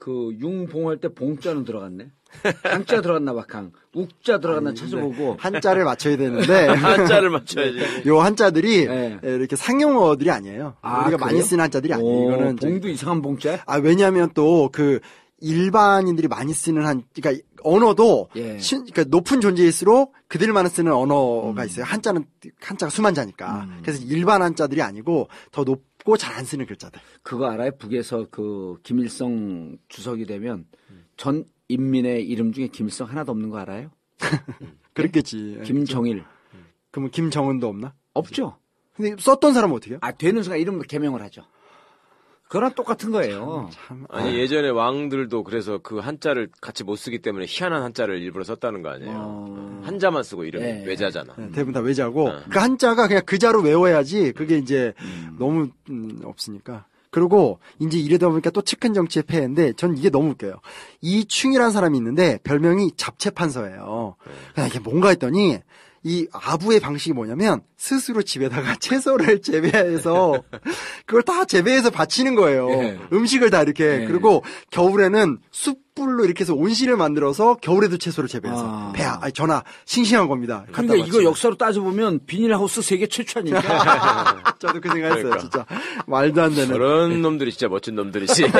그 융봉할 때 봉자는 들어갔네. 강자 들어갔나 봐, 강. 욱자 들어갔나 아니, 찾아보고. 한자를 맞춰야 되는데. 한자를 맞춰야지. 네. 요 한자들이 네. 이렇게 상용어들이 아니에요. 아, 우리가 그래요? 많이 쓰는 한자들이 아니에요. 오, 이거는 봉도 이상한 봉자? 아, 왜냐하면 또 그 일반인들이 많이 쓰는 한, 그러니까 언어도 예. 신, 그러니까 높은 존재일수록 그들만 쓰는 언어가 음. 있어요. 한자는 한자가 수만자니까. 음. 그래서 일반 한자들이 아니고 더 높, 고잘안 쓰는 글자들. 그거 알아요? 북에서 그 김일성 주석이 되면 전 인민의 이름 중에 김일성 하나도 없는 거 알아요? 그렇겠지. 네? 네 김정일. 그렇죠. 음. 그러면 김정은도 없나? 없죠. 근데 썼던 사람은 어떻게 해요? 아, 되는 순간 이름 을 개명을 하죠. 그거랑 똑같은 거예요. 참, 참, 아니 아. 예전에 왕들도 그래서 그 한자를 같이 못 쓰기 때문에 희한한 한자를 일부러 썼다는 거 아니에요. 어... 한자만 쓰고 이름이 네. 외자잖아. 네, 음. 대부분 다 외자고 어. 그 한자가 그냥 그 자로 외워야지 그게 이제 음. 너무 음, 없으니까. 그리고 이제 이러다 보니까 또 측근 정치의 폐해인데 전 이게 너무 웃겨요. 이충이라는 사람이 있는데 별명이 잡채 판서예요. 네. 그냥 이게 뭔가 했더니 이 아부의 방식이 뭐냐면 스스로 집에다가 채소를 재배해서 그걸 다 재배해서 바치는 거예요. 네. 음식을 다 이렇게 네. 그리고 겨울에는 숯불로 이렇게 해서 온실을 만들어서 겨울에도 채소를 재배해서 아. 배아 아니 전화 싱싱한 겁니다. 근데 이거 맞추면. 역사로 따져 보면 비닐하우스 세계 최초 아닙니까? 저도 그 생각했어요. 그러니까. 진짜 말도 안 되는 그런 놈들이 진짜 멋진 놈들이지.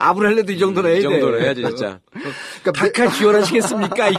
아브렐레도 이 정도는 해야 음, 이 정도는 해야지 진짜. 그러니까 백할 기원하시겠습니까?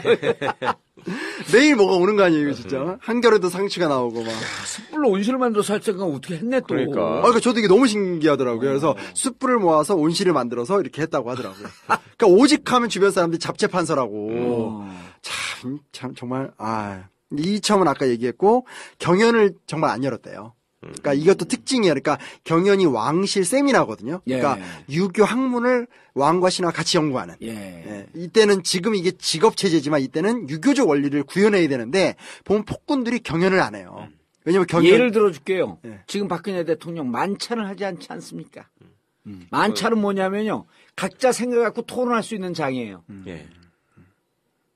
매일 뭐가 오는 거 아니에요, 진짜. 아, 한결레도 상추가 나오고 막. 숯불로 온실을 만들어서 할 생각 어떻게 했네 또. 그러니까. 아, 그러니까 저도 이게 너무 신기하더라고요. 그래서 숯불을 모아서 온실을 만들어서 이렇게 했다고 하더라고요. 그러니까 오직 하면 주변 사람들이 잡채 판서라고. 어. 참, 참 정말 아. 이첨은 아까 얘기했고 경연을 정말 안 열었대요. 그러니까 이것도 특징이야 그러니까 경연이 왕실 세미나거든요. 예. 그러니까 예. 유교 학문을 왕과 신화 같이 연구하는. 예. 예. 이때는 지금 이게 직업 체제지만 이때는 유교적 원리를 구현해야 되는데 보면 폭군들이 경연을 안 해요. 음. 왜냐면 경연 예를 들어 줄게요. 예. 지금 박근혜 대통령 만찬을 하지 않지 않습니까? 음. 음. 만찬은 뭐냐면요. 각자 생각 갖고 토론할 수 있는 장이에요. 음. 예.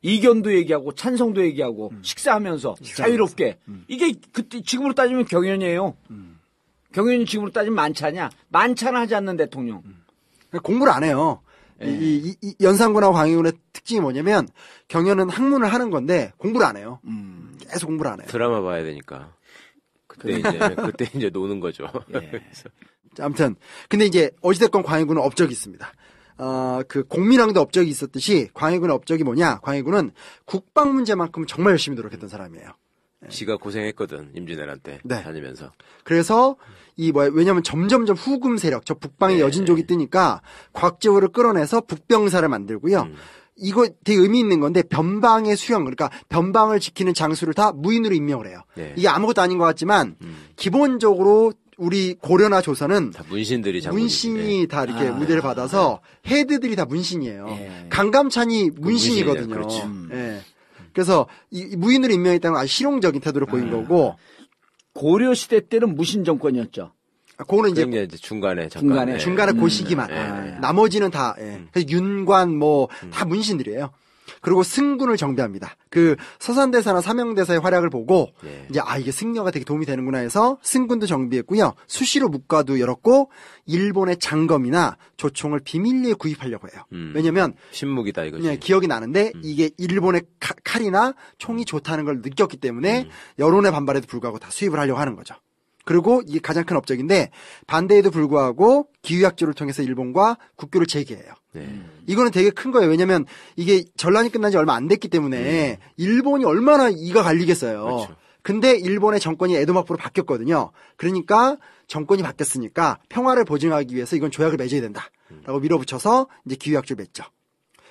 이견도 얘기하고 찬성도 얘기하고 음. 식사하면서 음. 자유롭게 음. 이게 그때 지금으로 따지면 경연이에요. 음. 경연이 지금으로 따지면 만찬이야. 만찬 하지 않는 대통령. 음. 그러니까 공부를 안 해요. 이, 네. 이, 이 연산군하고 광해군의 특징이 뭐냐면 경연은 학문을 하는 건데 공부를 안 해요. 음. 계속 공부를 안 해요. 드라마 봐야 되니까. 그때 이제 그때 이제 노는 거죠. 예. 아무튼 근데 이제 어찌됐건 광해군은 업적이 있습니다. 어, 그 공민왕도 업적이 있었듯이 광해군의 업적이 뭐냐? 광해군은 국방 문제만큼 정말 열심히 노력했던 사람이에요. 예. 지가 고생했거든 임진왜란때 네. 다니면서. 그래서 이 뭐야 왜냐하면 점점점 후금 세력 저 북방의 네. 여진족이 뜨니까 곽재호를 끌어내서 북병사를 만들고요. 음. 이거 되게 의미 있는 건데 변방의 수영 그러니까 변방을 지키는 장수를 다 무인으로 임명을 해요. 네. 이게 아무것도 아닌 것 같지만 음. 기본적으로 우리 고려나 조선은 다 문신들이 문신이 네. 다 이렇게 아, 무대를 네. 받아서 헤드들이 다 문신이에요. 예. 강감찬이 그 문신이거든요. 그 그렇죠. 음. 예. 그래서 이, 무인으로 임명했다는 아주 실용적인 태도를 보인 아. 거고 고려 시대 때는 무신 정권이었죠. 아, 그거는 이제, 이제, 중간에 잠깐. 중간에 중간에 예. 고시기만. 예. 아, 예. 아, 예. 나머지는 다 예. 음. 윤관 뭐다 음. 문신들이에요. 그리고 승군을 정비합니다. 그 서산대사나 삼형대사의 활약을 보고 예. 이제 아 이게 승려가 되게 도움이 되는구나 해서 승군도 정비했고요. 수시로 묵과도 열었고 일본의 장검이나 조총을 비밀리에 구입하려고 해요. 음. 왜냐면 신무기다 이거지. 예, 기억이 나는데 음. 이게 일본의 카, 칼이나 총이 음. 좋다는 걸 느꼈기 때문에 음. 여론의 반발에도 불구하고 다 수입을 하려고 하는 거죠. 그리고 이게 가장 큰 업적인데 반대에도 불구하고 기후약조를 통해서 일본과 국교를 재개해요. 네. 음. 이거는 되게 큰 거예요. 왜냐면 이게 전란이 끝난 지 얼마 안 됐기 때문에 네. 일본이 얼마나 이가 갈리겠어요. 그렇죠. 근데 일본의 정권이 에도마포로 바뀌었거든요. 그러니까 정권이 바뀌었으니까 평화를 보증하기 위해서 이건 조약을 맺어야 된다라고 음. 밀어붙여서 이제 기후약조를 맺죠.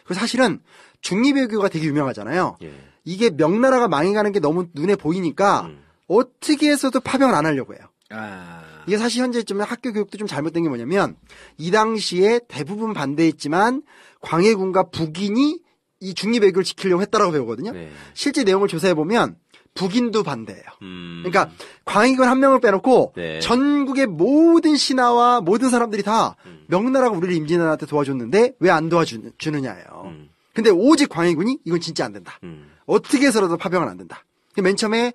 그 사실은 중립외교가 되게 유명하잖아요. 예. 이게 명나라가 망해가는 게 너무 눈에 보이니까 음. 어떻게 해서도 파병을 안 하려고 해요. 아... 이게 사실 현재쯤에 학교 교육도 좀 잘못된 게 뭐냐면 이 당시에 대부분 반대했지만 광해군과 북인이 이 중립외교를 지키려고 했다라고 배우거든요. 네. 실제 내용을 조사해 보면 북인도 반대예요. 음... 그러니까 광해군 한 명을 빼놓고 네. 전국의 모든 신하와 모든 사람들이 다 음... 명나라가 우리를 임진왜란한테 도와줬는데 왜 안 도와주느냐예요. 음... 근데 오직 광해군이 이건 진짜 안 된다. 음. 어떻게 해서라도 파병은 안 된다. 그러니까 맨 처음에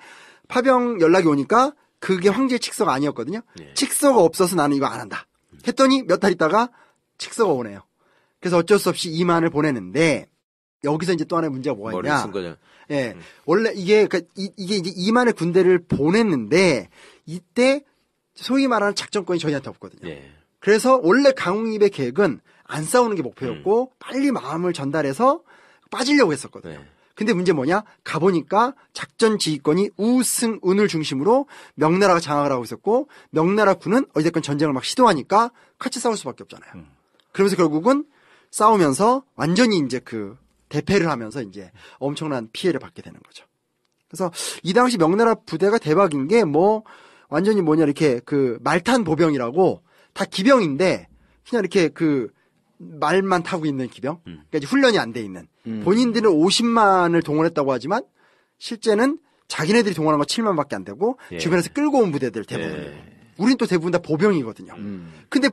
파병 연락이 오니까 그게 황제 의 칙서가 아니었거든요. 네. 칙서가 없어서 나는 이거 안 한다. 했더니 몇 달 있다가 칙서가 오네요. 그래서 어쩔 수 없이 이만을 보내는데 여기서 이제 또 하나의 문제가 뭐가 있냐? 예, 음. 원래 이게 그러니까 이, 게 이제 이만의 군대를 보냈는데 이때 소위 말하는 작전권이 저희한테 없거든요. 예. 그래서 원래 강웅립의 계획은 안 싸우는 게 목표였고 음. 빨리 마음을 전달해서 빠지려고 했었거든요. 예. 근데 문제 뭐냐? 가보니까 작전 지휘권이 우승운을 중심으로 명나라가 장악을 하고 있었고 명나라 군은 어쨌건 전쟁을 막 시도하니까 같이 싸울 수밖에 없잖아요. 음. 그러면서 결국은 싸우면서 완전히 이제 그 대패를 하면서 이제 엄청난 피해를 받게 되는 거죠. 그래서 이 당시 명나라 부대가 대박인 게 뭐 완전히 뭐냐 이렇게 그 말탄 보병이라고 다 기병인데 그냥 이렇게 그 말만 타고 있는 기병, 음. 그러니까 훈련이 안 돼 있는 음. 본인들은 50만을 동원했다고 하지만 실제는 자기네들이 동원한 건 7만밖에 안 되고 예. 주변에서 끌고 온 부대들 대부분. 예. 우린 또 대부분 다 보병이거든요. 음. 근데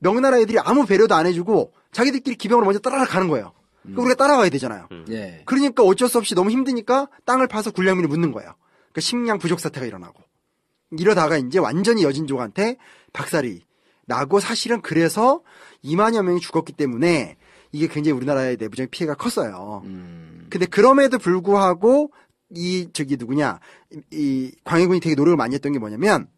명나라 애들이 아무 배려도 안 해주고 자기들끼리 기병으로 먼저 따라가는 거예요. 그러니까 우리가 따라가야 되잖아요. 음. 예. 그러니까 어쩔 수 없이 너무 힘드니까 땅을 파서 군량민이 묻는 거예요. 그러니까 식량 부족 사태가 일어나고 이러다가 이제 완전히 여진족한테 박살이 나고 사실은 그래서 2만여 명이 죽었기 때문에 이게 굉장히 우리나라의 내부적인 피해가 컸어요. 음. 근데 그럼에도 불구하고 이 저기 누구냐 이 광해군이 되게 노력을 많이 했던 게 뭐냐면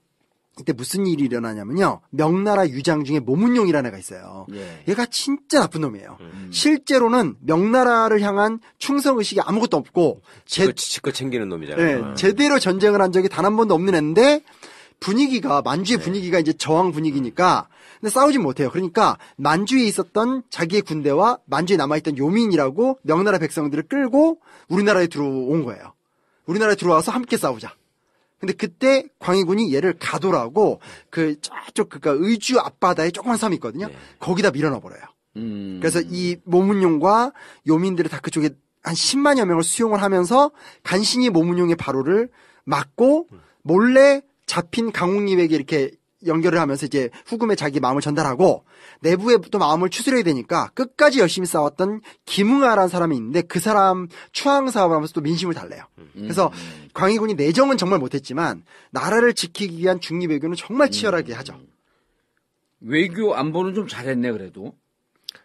이때 무슨 일이 일어나냐면요. 명나라 유장 중에 모문용이라는 애가 있어요. 예. 얘가 진짜 나쁜 놈이에요. 음. 실제로는 명나라를 향한 충성 의식이 아무것도 없고 지껏, 제... 지껏 챙기는 놈이잖아요. 네, 제대로 전쟁을 한 적이 단 한 번도 없는 애인데 분위기가 만주의 네. 분위기가 이제 저항 분위기니까 근데 싸우진 못해요. 그러니까 만주에 있었던 자기의 군대와 만주에 남아있던 요민이라고 명나라 백성들을 끌고 우리나라에 들어온 거예요. 우리나라에 들어와서 함께 싸우자. 근데 그때 광해군이 얘를 가도라고 그 저쪽 그니까 의주 앞바다에 조그만 섬이 있거든요. 네. 거기다 밀어넣어 버려요. 음... 그래서 이 모문용과 요민들을 다 그쪽에 한 10만여 명을 수용을 하면서 간신히 모문용의 발호를 막고 몰래 잡힌 강홍님에게 이렇게 연결을 하면서 이제 후금에 자기 마음을 전달하고 내부에 또 마음을 추스려야 되니까 끝까지 열심히 싸웠던 김응아라는 사람이 있는데 그 사람 추앙 사업을 하면서 또 민심을 달래요. 음. 그래서 광희군이 내정은 정말 못했지만 나라를 지키기 위한 중립 외교는 정말 음. 치열하게 하죠. 외교 안보는 좀 잘했네 그래도.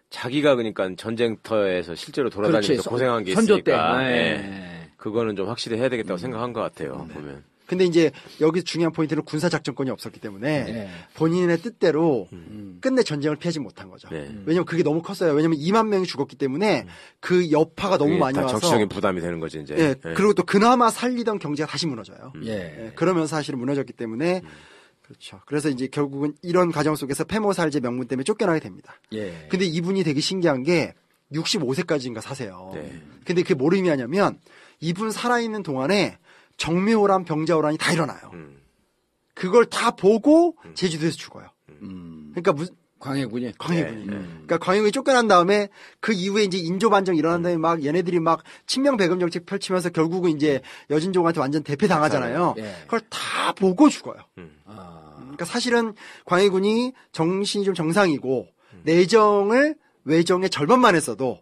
자기가 그러니까 전쟁터에서 실제로 돌아다니면서 그렇지. 고생한 게 있으니까 네. 네. 그거는 좀 확실히 해야 되겠다고 음. 생각한 것 같아요 네. 보면. 근데 이제 여기 중요한 포인트는 군사 작전권이 없었기 때문에 네. 본인의 뜻대로 음. 끝내 전쟁을 피하지 못한 거죠. 네. 왜냐면 그게 너무 컸어요. 왜냐면 2만 명이 죽었기 때문에 음. 그 여파가 너무 많이 와서 정치적인 부담이 되는 거지 이제. 예. 네. 그리고 또 그나마 살리던 경제가 다시 무너져요. 음. 예. 예. 그러면서 사실 무너졌기 때문에 음. 그렇죠. 그래서 이제 결국은 이런 과정 속에서 페모살제 명분 때문에 쫓겨나게 됩니다. 예. 근데 이분이 되게 신기한 게 65세까지인가 사세요. 네. 근데 그게 뭘 의미하냐면 이분 살아있는 동안에 정미호란 병자호란이 다 일어나요. 음. 그걸 다 보고 음. 제주도에서 죽어요. 음. 음. 그러니까 무슨 광해군이 광해군이. 네, 네. 그러니까 광해군이 쫓겨난 다음에 그 이후에 이제 인조 반정 일어난 다음에 음. 막 얘네들이 막 친명 배금 정책 펼치면서 결국은 이제 여진종한테 완전 대패 당하잖아요. 네. 예. 그걸 다 보고 죽어요. 아. 그러니까 사실은 광해군이 정신이 좀 정상이고 내정을 외정의 절반만 했어도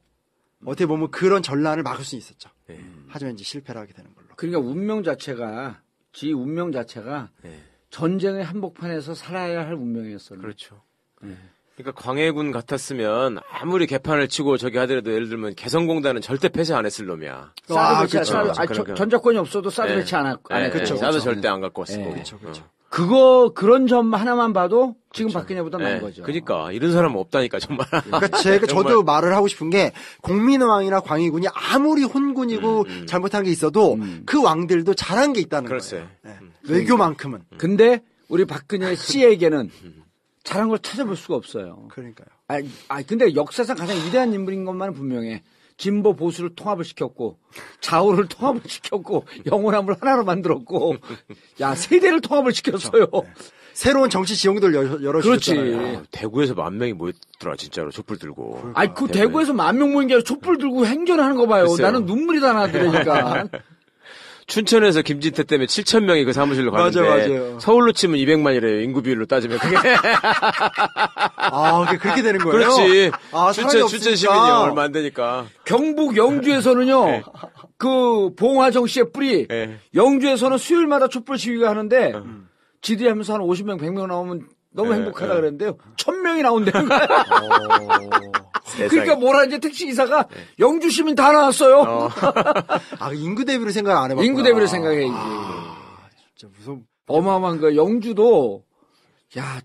어떻게 보면 그런 전란을 막을 수 있었죠. 네. 하지만 이제 실패를 하게 되는 거예요. 그러니까 운명 자체가 지 운명 자체가 네. 전쟁의 한복판에서 살아야 할 운명이었어요. 그렇죠. 네. 그러니까 광해군 같았으면 아무리 개판을 치고 저기 하더라도 예를 들면 개성공단은 절대 폐쇄 안 했을 놈이야. 아, 그렇죠. 아, 그러니까. 전작권이 없어도 싸도 네. 배치 안, 안 했고. 네. 그렇죠. 싸도 그렇죠. 절대 안 갖고 예. 왔을 거고. 그렇죠. 그렇죠. 어. 그거 그런 점 하나만 봐도 지금 그렇죠. 박근혜보다 나은 네. 거죠. 그러니까 이런 사람은 없다니까 정말. 예. 그러니까 제가 그 저도 말을 하고 싶은 게국민왕이나 광희군이 아무리 혼군이고 음, 음. 잘못한 게 있어도 음. 그 왕들도 잘한 게 있다는 글쎄. 거예요. 네. 외교만큼은. 음. 근데 우리 박근혜 음. 씨에게는 잘한 걸 찾아볼 수가 없어요. 그러니까요. 아, 아 근데 역사상 가장 위대한 인물인 것만은 분명해. 진보 보수를 통합을 시켰고 좌우를 통합을 시켰고 영원함을 하나로 만들었고 야 세대를 통합을 시켰어요. 네. 새로운 정치 지형들 열어주셨잖아요. 아, 대구에서 만 명이 모였더라 진짜로 촛불 들고. 그러니까. 아니 그 대구에서 만 명 모인 게 아니라 촛불 들고 행전하는 거 봐요. 글쎄요. 나는 눈물이 다 나더라니까. 춘천에서 김진태 때문에 7천 명이 그 사무실로 가는데 맞아, 맞아요. 서울로 치면 200만이래요. 인구 비율로 따지면 그게. 아, 그렇게 되는 거예요? 그렇지. 아, 춘천 춘천 시민이 얼마 안 되니까. 경북 영주에서는요. 네. 그 봉화정 씨의 뿌리 네. 영주에서는 수요일마다 촛불 시위가 하는데 음. 지들이 하면서 한 50명, 100명 나오면 너무 네, 행복하다 네. 그랬는데요. 천 명이 나온대요 어, 그러니까 뭐라 이제 택시 기사가 영주 시민 다 나왔어요. 어. 아 인구 대비를 생각 안 해봤구나. 인구 대비를 생각해 이제. 아, 진짜 무슨 어마어마한 거 영주도 야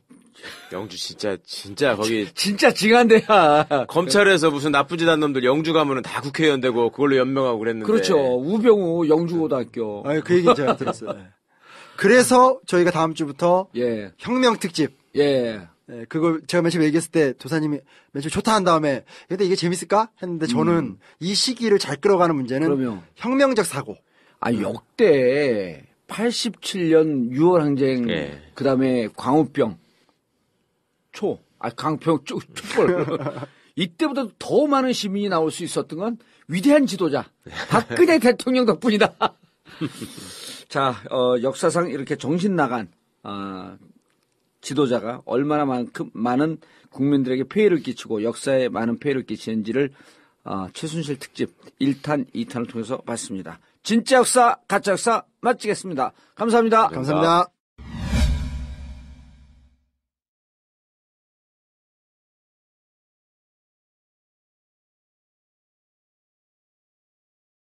영주 진짜 진짜 거기 진짜 징한데야 검찰에서 무슨 나쁘지 않은 놈들 영주 가면은 다 국회의원 되고 그걸로 연명하고 그랬는데 그렇죠 우병우 영주고등학교 아그 얘기 제가 들었어요 그래서 저희가 다음 주부터 예. 혁명 특집. 예. 예, 그걸 제가 맨 처음에 얘기했을 때 도사님이 맨 처음에 좋다 한 다음에 근데 이게 재밌을까 했는데 음. 저는 음. 이 시기를 잘 끌어가는 문제는 그럼요. 혁명적 사고. 아 역대 87년 6월 항쟁 예. 그다음에 광우병 초 아 광우병 쭉 초벌 이때보다 더 많은 시민이 나올 수 있었던 건 위대한 지도자 박근혜 예. 대통령 덕분이다. 자, 어, 역사상 이렇게 정신 나간 어, 지도자가 얼마나 만큼 많은 국민들에게 폐해를 끼치고 역사에 많은 폐해를 끼치는지를 어, 최순실 특집 1탄, 2탄을 통해서 봤습니다. 진짜 역사, 가짜 역사 마치겠습니다 감사합니다. 감사합니다. 감사합니다.